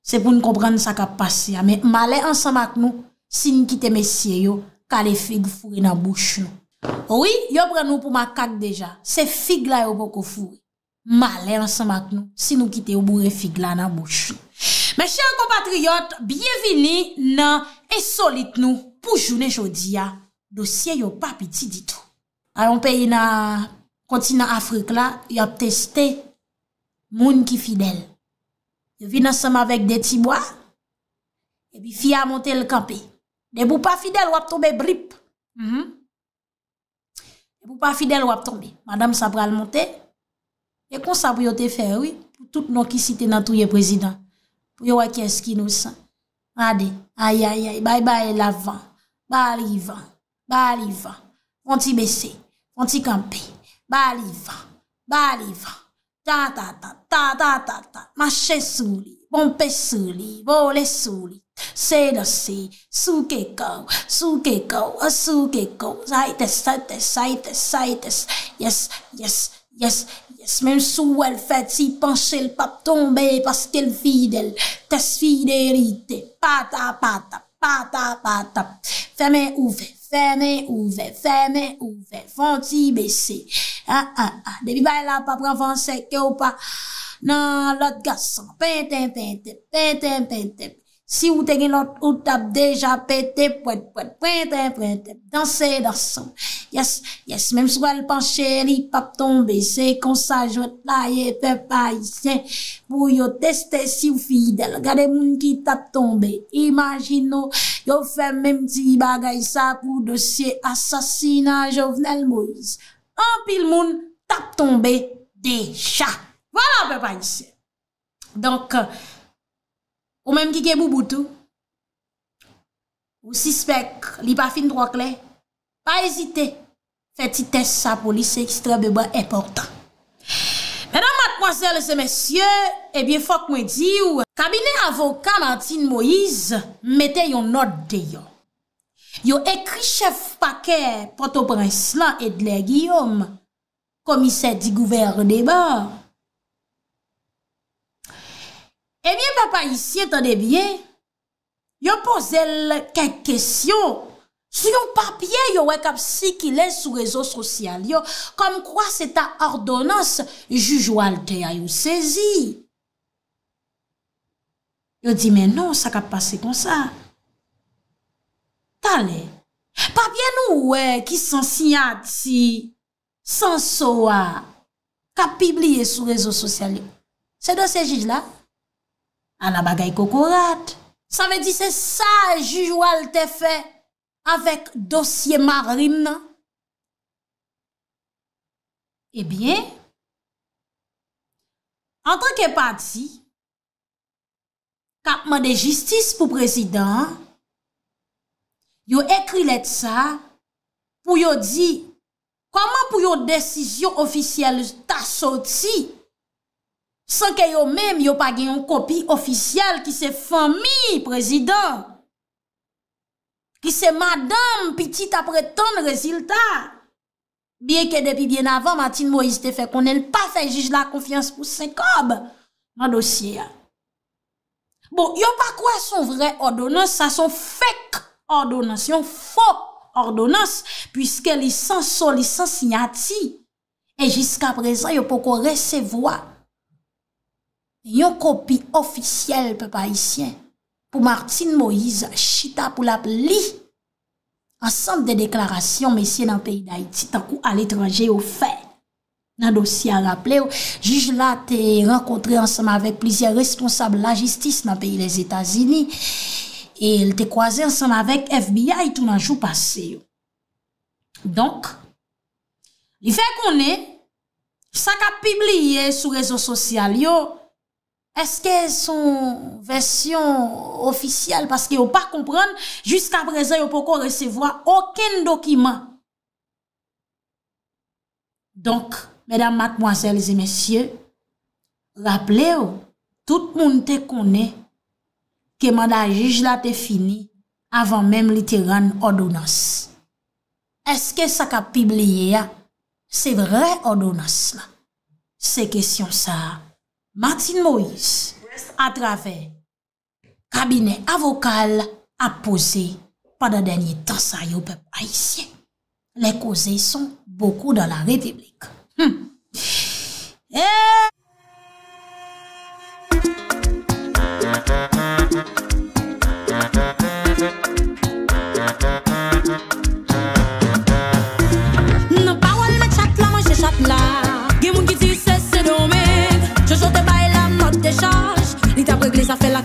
se pou nou komprende sa kap pase ya. Me male ansan mak nou, si nou kite mesye yo, ka le fig fure nan bouch nou. Ouwi, yo pre nou pou makak deja. Se fig la yo boko fure. Male ansan mak nou, si nou kite yo boure fig la nan bouch nou. Me chan kompatriyot, biyevini nan esolit nou, poujou ne jodi ya, dosye yo pa piti ditou. A yon peyi na kontina Afrik la, yo ap teste moun ki fidel. Yo vi nan seman vek de tibwa, e bi fia monte l kampi. De bou pa fidel wap tombe brip. Mm-hmm. De bou pa fidel wap tombe. Madame Sabral monte, e kon sa pou yo te fè wè, pou tout nou ki site nan tou ye prezident. Pou yo wè kè skinousan. A de, aye aye aye, bay bay lavan, balivan, balivan, monti bese, monti kampi, balivan, balivan, Ta ta ta, ta ta ta ta, mache sou li, bompe sou li, vole sou li, se do se, sou kekou, sou kekou, ou sou kekou, zay tes, zay tes, zay tes, zay tes, yes, yes, yes, yes, men sou el fet, si panche el pap tombe, paske el vide, tes fide rite, pata pata, pata pata, feme ouve, feme ouve, feme ouve, fon ti bese, Ha, ah, ah, ha, ah. ha, debi bay e la pa pran fon seke ou pa nan lot gasan. Peinten, peinten, peinten, peinten. Si ou te gen lot ou tap deja peinten, pouet, pouet, peinten, peinten. Dansen, dansen. Yes, yes, menm sou al pan chéri pap tombe. Se konsaj wet la ye pe pa isyen pou yo testes si ou fidel. Gade moun ki tap tombe. Imagino yo fem menm ti bagay sa pou dosye asasina jovenel mouz. An pil moun tap tombe deja. Voilà pe pa yise. Donk, euh, ou menm ki gen bou boutou, ou sispek li pa fin trok le, pa ezite feti tes sa polise ekstra beba eportan. Menan matkwazel se mesye, ebyen fok mwen di ou kabine avokan Antin Moïse mette yon not deyon. Yo ekri chef pake Pato Prenslan Edler Guillaume Komise di gouverneba Ebyen eh papa isye tandebyen Yo pose l Kek kesyon Su yon papye yo wekap si ki le Sou rezo sosyal yo Kom kwa se ta ordonans Jujou al te a yo sezi Yo di men non sa kap pase konsa Ta le, pa bien nou we ki san sinyat si san sowa ka pibliye sou rezo sosyal. Se dosye jij la, an la bagay kokorat, sa ve di se sa jij wale te fe avèk dosye marrin nan. Ebyen, eh an tanke pati, kapman de jistis pou prezident, yo ekri let sa pou yo di, koman pou yo desisyon ofisyel ta soti, san ke yo men yo pa gen yon kopi ofisyel ki se fami, prezident, ki se madame pitit apre ton reziltat, biye ke depi bien avan Matin Moïse te fe konen pa fejij la konfians pou se kob nan dosye. Bon, yo pa kwa son vre odonan sa son fek, ordonans. Yon fok ordonans pwiske lisans son lisans sinati. E jiska prezan yo poko resevoa yon kopi ofisyel pe pa isyen pou Martin Moïse Chita pou lap li ansan de deklarasyon mesyen nan peyi d'Haïti tankou al etranje ou fe. Nan dosi a laple ou jij la te renkotre ansan ma vek plizien responsable la jistis nan peyi les Etats-Unis E l te kwaze ansan avek FBI tou nan chou pase yo. Donk, li fe konen, sa ka pibliye sou rezo sosyal yo, eske son versyon ofisyal, paske yo pa kompran, jiska prezen yo poko resevo a oken dokiman. Donk, medan matmoazel zi mesye, raple yo, tout moun te konen, keman da juj la te fini avan menm li te ran odonans. Eske sa ka pibliye ya, se vre odonans la? Se kesyon sa, Martin Moïse, a trafe, kabine avokal, a pose, pa da denye tasay yo pep aisyen. Le kose son boku da la republik. Hmm! Hey! Eh, les a fait la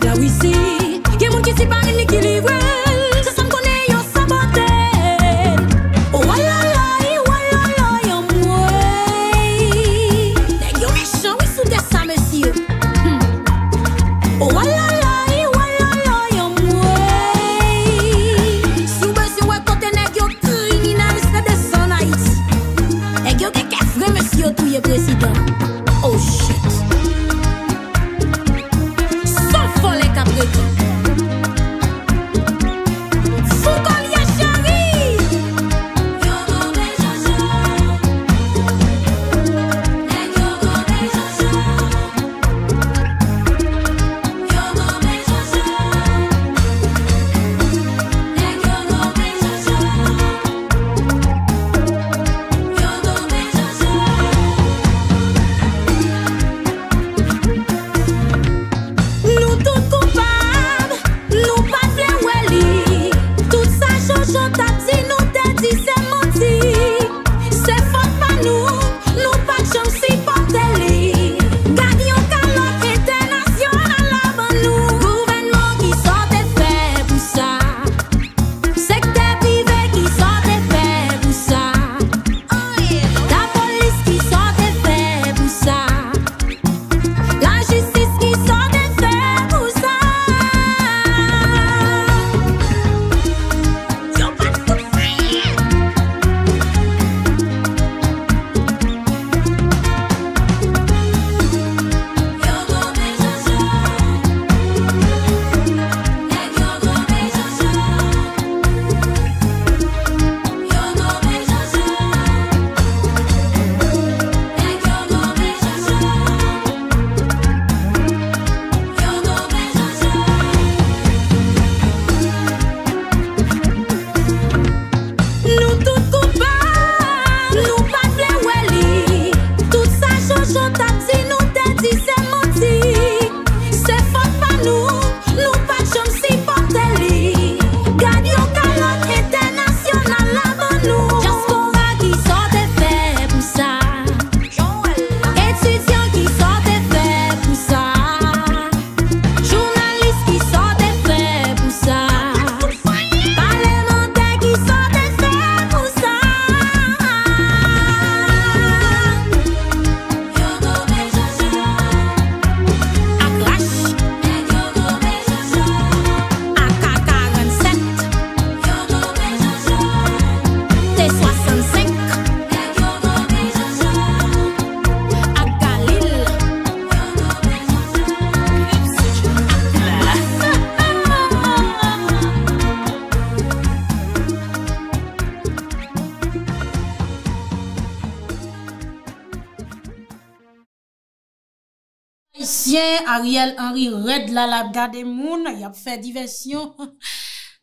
Ariel Henry red la labgade moun Yop fe diversyon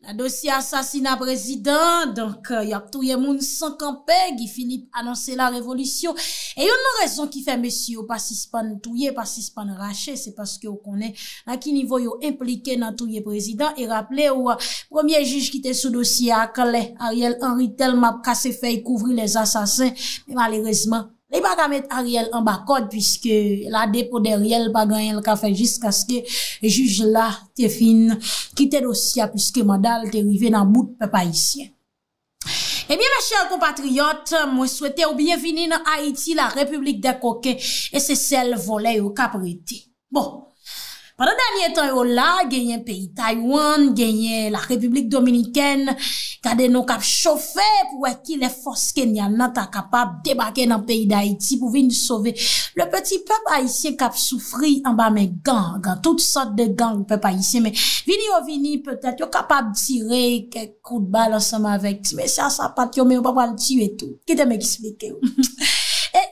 La dosye asasina prezident Donk euh, yop touye moun Sankanpe Gifinip anonse la revolusyon E yon rezon ki fe mesyo Pas ispan touye, pas ispan rache Se paske ou konen La ki nivou yo implike nan touye prezident E rappele ou euh, premier juj Ki te sou dosye akale Ariel Henry tel map kase fe kouvri les asasin Malerezman Li ba ka met Ariel an bakot pwiske la depo de Ariel pa ganyan l ka fè jisk aske juj la te fin ki te dosya pwiske mandal te rive nan bout pe pa isyen. Ebyen la chèl compatriot, mwen souwete ou bienvini nan Haiti la Republik de Koke e se sel vole yo ka prete. Pandan danyen tan yo la, genye peyi Taiwan, genye la Republik Dominiken, kade nou kap chofe pou wek ki le fos kenyan nan ta kapap debake nan peyi Daiti pou vi nou sove. Le peti pep Aisyen kap soufri an ba men gang, an tout sort de gang ou pep Aisyen. Men vini ou oh, vini, petat yo kapap direk kout bal ansama vek ti. Men sa sa pat yo, men yo papal ti yo etou. Kite me eksplike yo.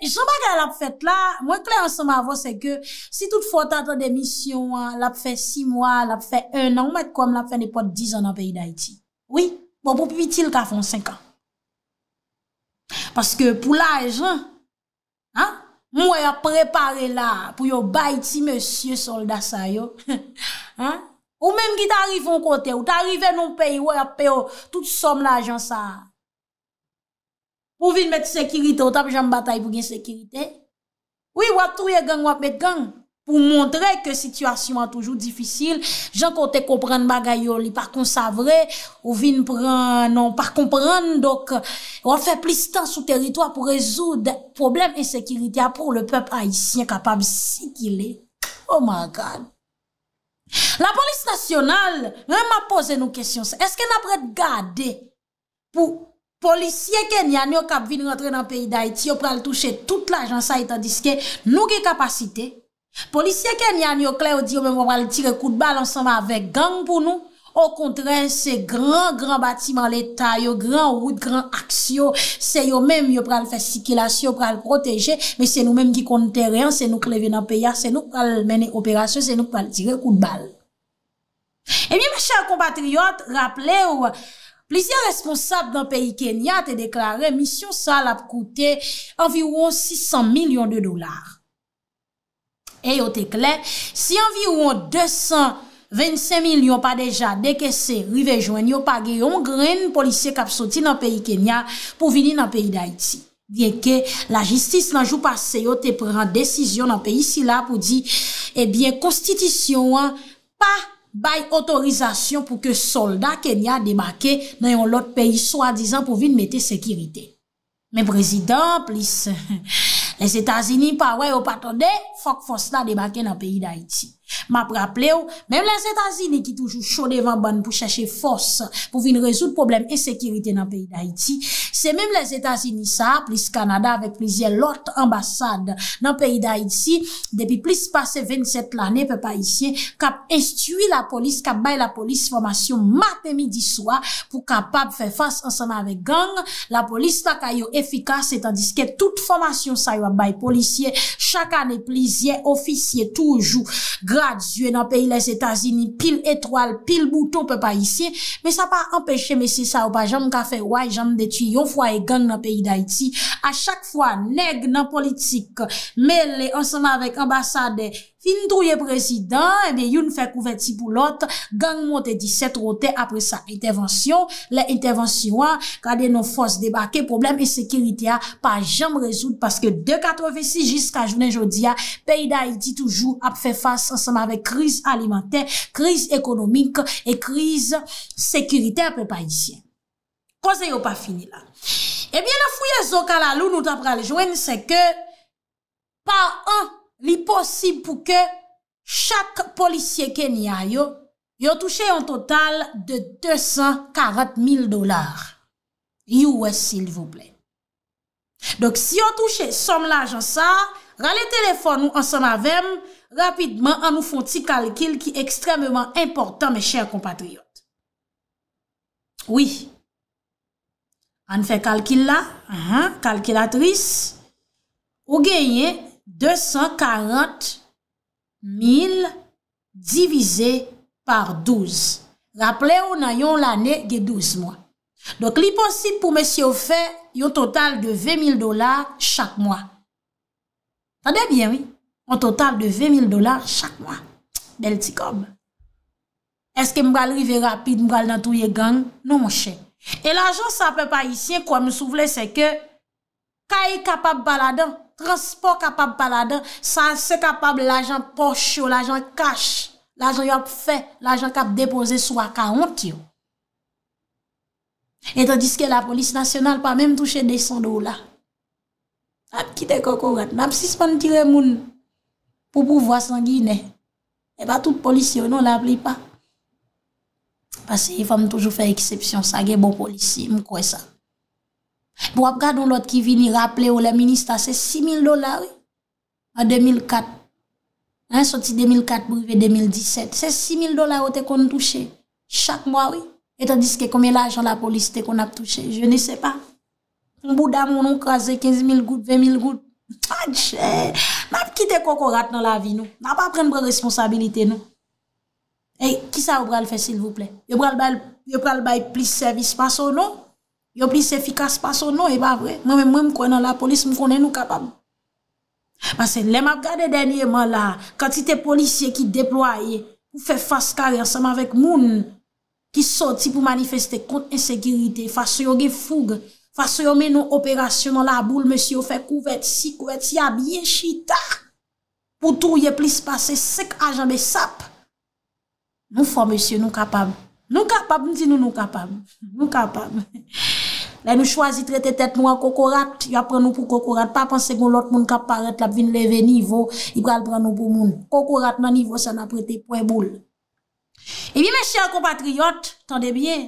Soma kè l ap fèt la, mwen kle ansama avò se ke si tout fòt atan demisyon, l ap fè 6 mwa, l ap fè 1 an, mwen mèk kòm l ap fè nè pòt 10 an an peyi da iti. Oui, mwen bon, pou pi bitil kè a fon 5 an. Paske pou l aje, mwen wè a preparè la pou yo bay ti mèsyè solda sa yo. Ou mèm ki ta arrive an kote, ou ta arrive nan peyi, wè a peyo tout som la aje ansa a. Ou vin met sekiritè, ou tap jan batay pou gen sekiritè? Ou y wak touye gen, wak met gen? Pou montre ke situasyon an toujou diffisil, jan kote komprenn bagay yo li. Par kon savre, ou vin pranon. Par komprenn, dok, ou an fe plis tan sou teritwa pou rezoud problem insekiritè a pou le pep haisyen kapab si ki le. Oh my God! La polis nasyonal, mwen ma pose nou kesyon se, eske nan apre te gade pou insekiritè Polisye ke nyan yo kap vin rentre nan peyi da iti, yo pral touche tout l'ajansa itan diske nou ki kap asite. Polisye ke nyan yo kle yo di yo men pral tire kout bal ansan va avek gang pou nou, o kontren se gran, gran bati man l'eta, yo gran wout, gran aksyo, se yo men yo pral fesikilasyo, pral proteje, me se nou men ki konten reyon, se nou kle vin nan peyi a, se nou pral mene operasyon, se nou pral tire kout bal. E eh mi ma chan kompatriot, rapple ou, Plisye responsab nan peyi Kenya te deklare misyon sal ap koute anviwon 600 milyon de dolar. E yo te kle, si anviwon 225 milyon pa deja deke se rivejwen, yo page yon gren polisye kapsoti nan peyi Kenya pou vini nan peyi Daiti. Yenke la jistis nan jou pase yo te pran desisyon nan peyi sila pou di, e eh bien konstitisyon an pa kote. bay otorizasyon pou ke soldat Kenya demake nan yon lot peyi swa dizan pou vin mette sekirite. Men prezident, plis, les Etasini pa wey opatonde, fok fons la demake nan peyi d'Haiti. Ma praple ou, mem les Etats-Unis ki toujou chou devan ban pou chache fos pou vin rezout problem e sekirite nan peyi d'Haïti, se mem les Etats-Unis sa, plis Kanada avek plisye lot ambasade nan peyi d'Haïti, depi plis pase 27 lanen pe pa isye, kap estui la polis, kap bay la polis fomasyon mate midi swa pou kapap fe fos ansan avek gang, la polis tak a yo efikas etan diske tout fomasyon sa yo bay polisye, chaka ne plisye ofisye toujou. Gwadzye nan peyi les Etasini, pil etwal, pil bouton pe pa isye. Me sa pa empeshe, me se sa ou pa jom ka fe waj, jom detu. Yon fwa e gang nan peyi Daiti. A chak fwa neg nan politik, mele ansama vek ambasade... Fini trouye prezidant, ebe eh yon fè kouverti pou lot, gang monte 17 rotè apre sa intervensyon, le intervensyon kade non fòs debake, problem e sekirite a pa jom rezout paske 286 jiska jounen jodi a, peyda iti toujou ap fè fâs ansan avè kriz alimentè, kriz ekonomik, e kriz sekirite apè pa isyen. Kose yo pa fini la? Ebyen eh la fuyè zon ka la loun nou tapra le jwen, se ke pa an li posib pou ke chak polisye ke ni a yo yon touche yon total de 240.000 dolar you wè s'il vous plè dok si yon touche som l'agen sa rale telefon nou an san avèm rapidman an nou fon ti kalkil ki ekstremèman importan mè chèr kompatriot oui an fè kalkil la kalkilatris ou genye 240.000 divize par 12. Rappele ou nan yon l'anè gè 12 mwa. Dok li posib pou mè si ofè yon total de 20.000 dolar chak mwa. Tade bien, oui? Yon total de 20.000 dolar chak mwa. Bel ti kom. Eske mgal rive rapide, mgal natouye gang? Non mwen chè. E la jò sape pa isye, kwa mwen souvle, se ke ka yi kapab baladan. Transpor kapab pala dan, san se kapab l'ajan poch yo, l'ajan kache, l'ajan yop fe, l'ajan kap depoze sou akant yo. Etan diske la polis nasyonal pa mèm touche deson do la. A pkite kokorat, mèm sispan tire moun pou pouvo asan gine. E ba tout polis yo nou la pli pa. Pasi fèm toujou fè eksepsyon sa ge bon polis si mkwe sa. Bo ap gade ou lot ki vini rappele ou la ministra se 6.000 dolar, oui, a 2004. A yon soti 2004, brive 2017. Se 6.000 dolar ou te kon touche, chak mwa, oui, etan diske kome l'ajan la polis te kon ap touche, je ne se pa. Mbou dam ou nou krasè 15.000 gout, 20.000 gout. A ah, jè, map ki te koko rat nan la vi nou. Nap ap pren bre responsabilite nou. E, ki sa ou bral fè s'il vous plè? Yo bral bay plis servis pa so nou? yo plis efikas pa sou nou e ba vre, nou me mwen mkwen an la polis mkwen e nou kapab. Basen, lè m ap gade denye man la, kante te polisye ki deploaye, pou fe faskare ansam avek moun, ki soti pou manifeste konten sekirite, fase yo ge foug, fase yo men nou operasyon an la boul, monsi yo fe kouvet, si kouvet, si abye, chita, pou tou ye plis pase sek ajan be sap. Nou fwa monsi yo nou kapab. Nou kapab mwen di nou nou kapab. Nou kapab. E nou chwazi trete tet nou an kokorat, yo apren nou pou kokorat, pa panse kon lot moun kaparet, la bin leve nivo, i pral pran nou pou moun. Kokorat nan nivo, sa nan prete pou e boule. E bi men chè an kompatriot, tan de byen,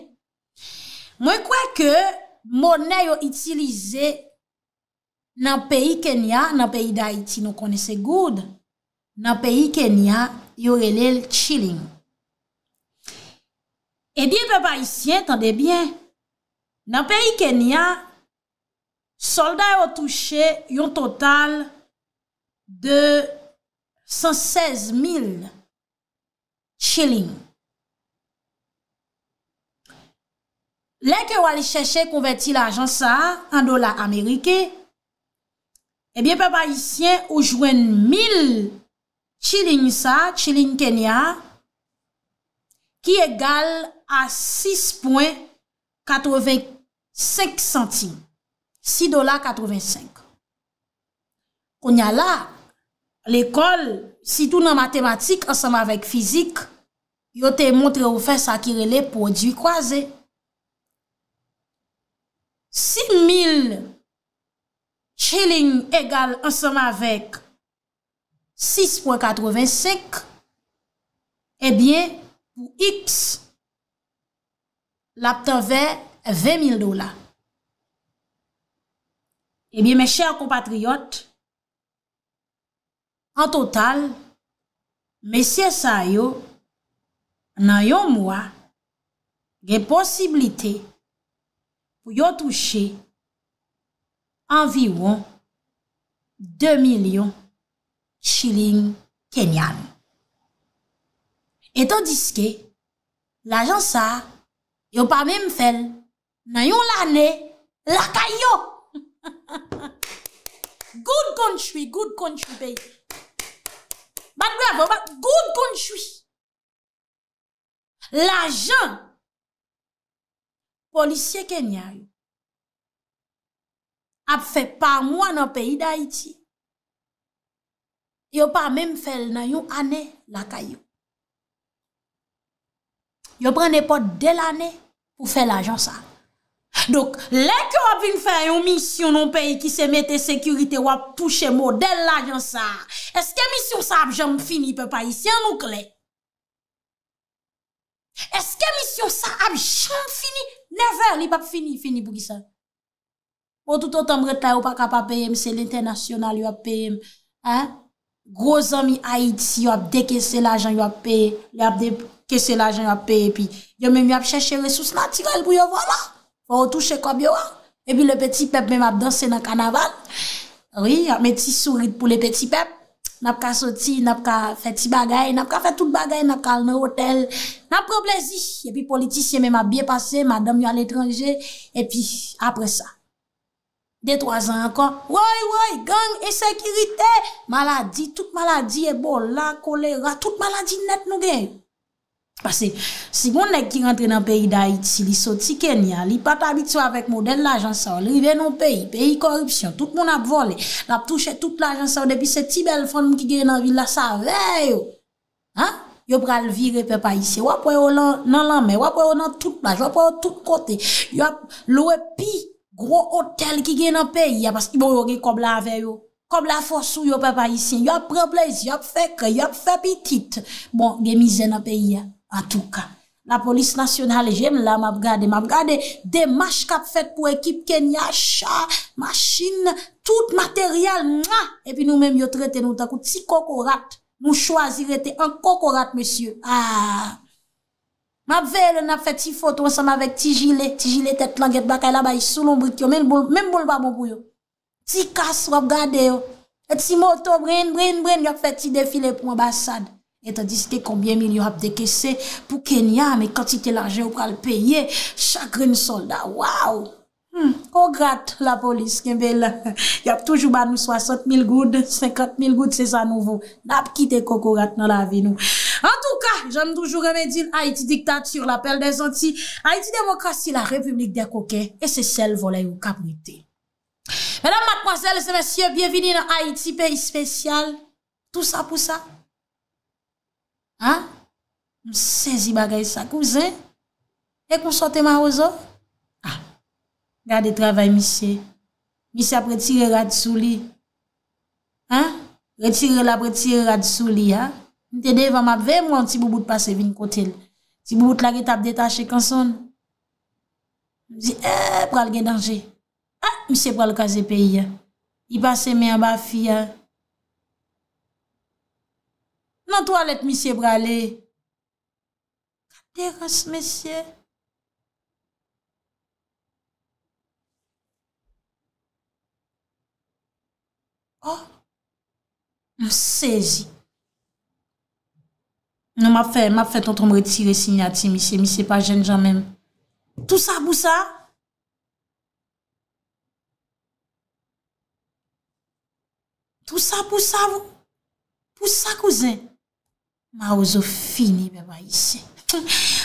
mwen kwa ke, mounè yo itilize, nan peyi Kenya, nan peyi Daiti, nou kone se goud, nan peyi Kenya, yo relel chiling. E bi pe pa isyen, tan de byen, Nan peyi Kenya, solda yo touche yon total de 116.000 shilling. Le ke wali chèche konverti la ajan sa, an do la Amerike, ebyen pe pa yi sien oujwen 1.000 shilling sa, shilling Kenya, ki egal a 6.94. 5 centime. 6 dola 85. Kon ya la, l'ekol, si tou nan matematik ansama vek fizik, yo te montre ou fè sakire le pou di kwa zè. 6 mil chiling egal ansama vek 6.85 e bie pou x laptan vek 20.000 dola. Ebi, mes chèr kompatriot, an total, mes chèr sa yo, nan yon mwa, gen posibilite pou yo touche anvi won 2.000.000 shiling kenyan. Etan diske, la jan sa, yo pa men mfèl nan yon lanè, lakay yo. Good country, good country, baby. Bad grafo, bad, good country. La jan, polisye kenyari, ap fe pa mwa nan peyi da iti, yo pa menm fel nan yon anè, lakay yo. Yo prene pot de lanè, pou fel la jan sal. Dok, lèk yo ap yon fè, yon misyon yon peyi ki se mette sekurite, yo ap touche model la yon sa. Eske misyon sa ap jom fini pe payi, si yon nou kle. Eske misyon sa ap jom fini, never li pap fini, fini pou ki sa. Ou bon, tout an tam retay ou pa kapa peyem, se l'internasyonal yo ap peyem. Groz an mi Haiti yo ap dekese l'ajan yo ap pey, yo ap dekese l'ajan yo ap pey, pi yon men mi ap chèche resous natirel pou yo vwala. Ou touche kobyo, e pi le peti pep men ap danse nan kanaval. Oui, a meti sourit pou le peti pep. Nap ka soti, nap ka feti bagay, nap ka fet tout bagay, nap kal nan hotel, nap problezi. E pi politisye men ap biye pase, madam yo al etranje, e pi apre sa. Dey toazan akon, woy, woy, gang, e sekirite, maladi, tout maladi, ebo, la, kolera, tout maladi net nou gen. Pase, si moun nek ki rentre nan peyi da iti, li so ti kenya, li pata bitiwa vek model la jansan, li ven nan peyi, peyi korupsyon, tout moun ap vole, ap touche tout la jansan, depi se ti bel fonm ki gen nan villa sa, veyo. Yo pral vire pepa isi, wap wè yo nan lamè, wap wè yo nan tout la, wap wè yo tout kote, yo ap louè pi, gro hotel ki gen nan peyi ya, paski moun yo ge kob la veyo, kob la fosou yo pepa isi, yo ap preplezi, yo ap feke, yo ap fepitit, bon, gen mize nan peyi ya. A tou ka, la polis nasyonal jem la mab gade. Mab gade de mash kap fet pou ekip kenyash, machine, tout materyal. E pi nou menm yo trete nou takou ti kokorat. Mou chwazi rete an kokorat, mesye. Ah! Mab vele na fet ti foto ansanm avek ti jile, ti jile tet langet bakay labay, sou lombrikyo, menm bou lwa mou bouyo. Ti kas wab gade yo. E ti moto brin brin brin yo fet ti defile pou mou basad. Et an diske konbyen mil yo ap deke se pou Kenya, me kantite hmm. la je ou pral peye, chakre nou soldat. Waw! Hmm, kongrat la polis kembe la. Yap toujou ban nou 60 mil goud, 50 mil goud se sa nouvo. Nap kite kongrat nan la avi nou. En touka, jenm toujou remedil Haiti diktat sur la pelle de zanti. Haiti demokrasi la republik de koke, e se sel vole yo kap nite. Mèdame, mademoiselles et messieurs, bienveni nan Haiti, peyi spesyal. Tout sa pou sa. Ha, nou sezi bagay sa kouzen, e konsante man ozor. Ha, gade travay misye, misye ap retire rad sou li. Ha, retire la pretire rad sou li, ha. Nte devan ma ve mwen ti boubout pase vin kote l. Ti boubout la get ap detache konson. Nou zi, e, pral gen danje. Ha, misye pral kaze peyi, ya. I pase men ba fi, ya. Nan to alet misye brale. Kater as mesye? Oh! Nan sezi. Nan ma fe, ma fe ton tom re ti resignati misye. Misye pa jen jan men. Tou sa pou sa? Tou sa pou sa pou? Pou sa kouzen? Ma ouzo fini bewa yise.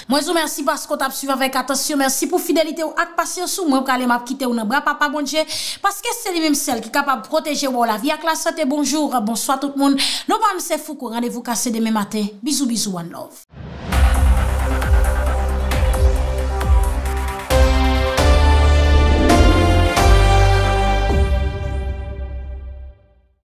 Mwen ouzo mersi paskot ap suyve vek atasyon. Mersi pou fidelite ou ak pasye sou. Mwen pou kalem ap kite ou nan bra pa pa bondje. Paske se li mim sel ki kapab proteje ou la vi ak la sate. Bonjou, bonsoy tout moun. Non pa mse fouk ou radevou kase deme mate. Bizou, bizou, one love.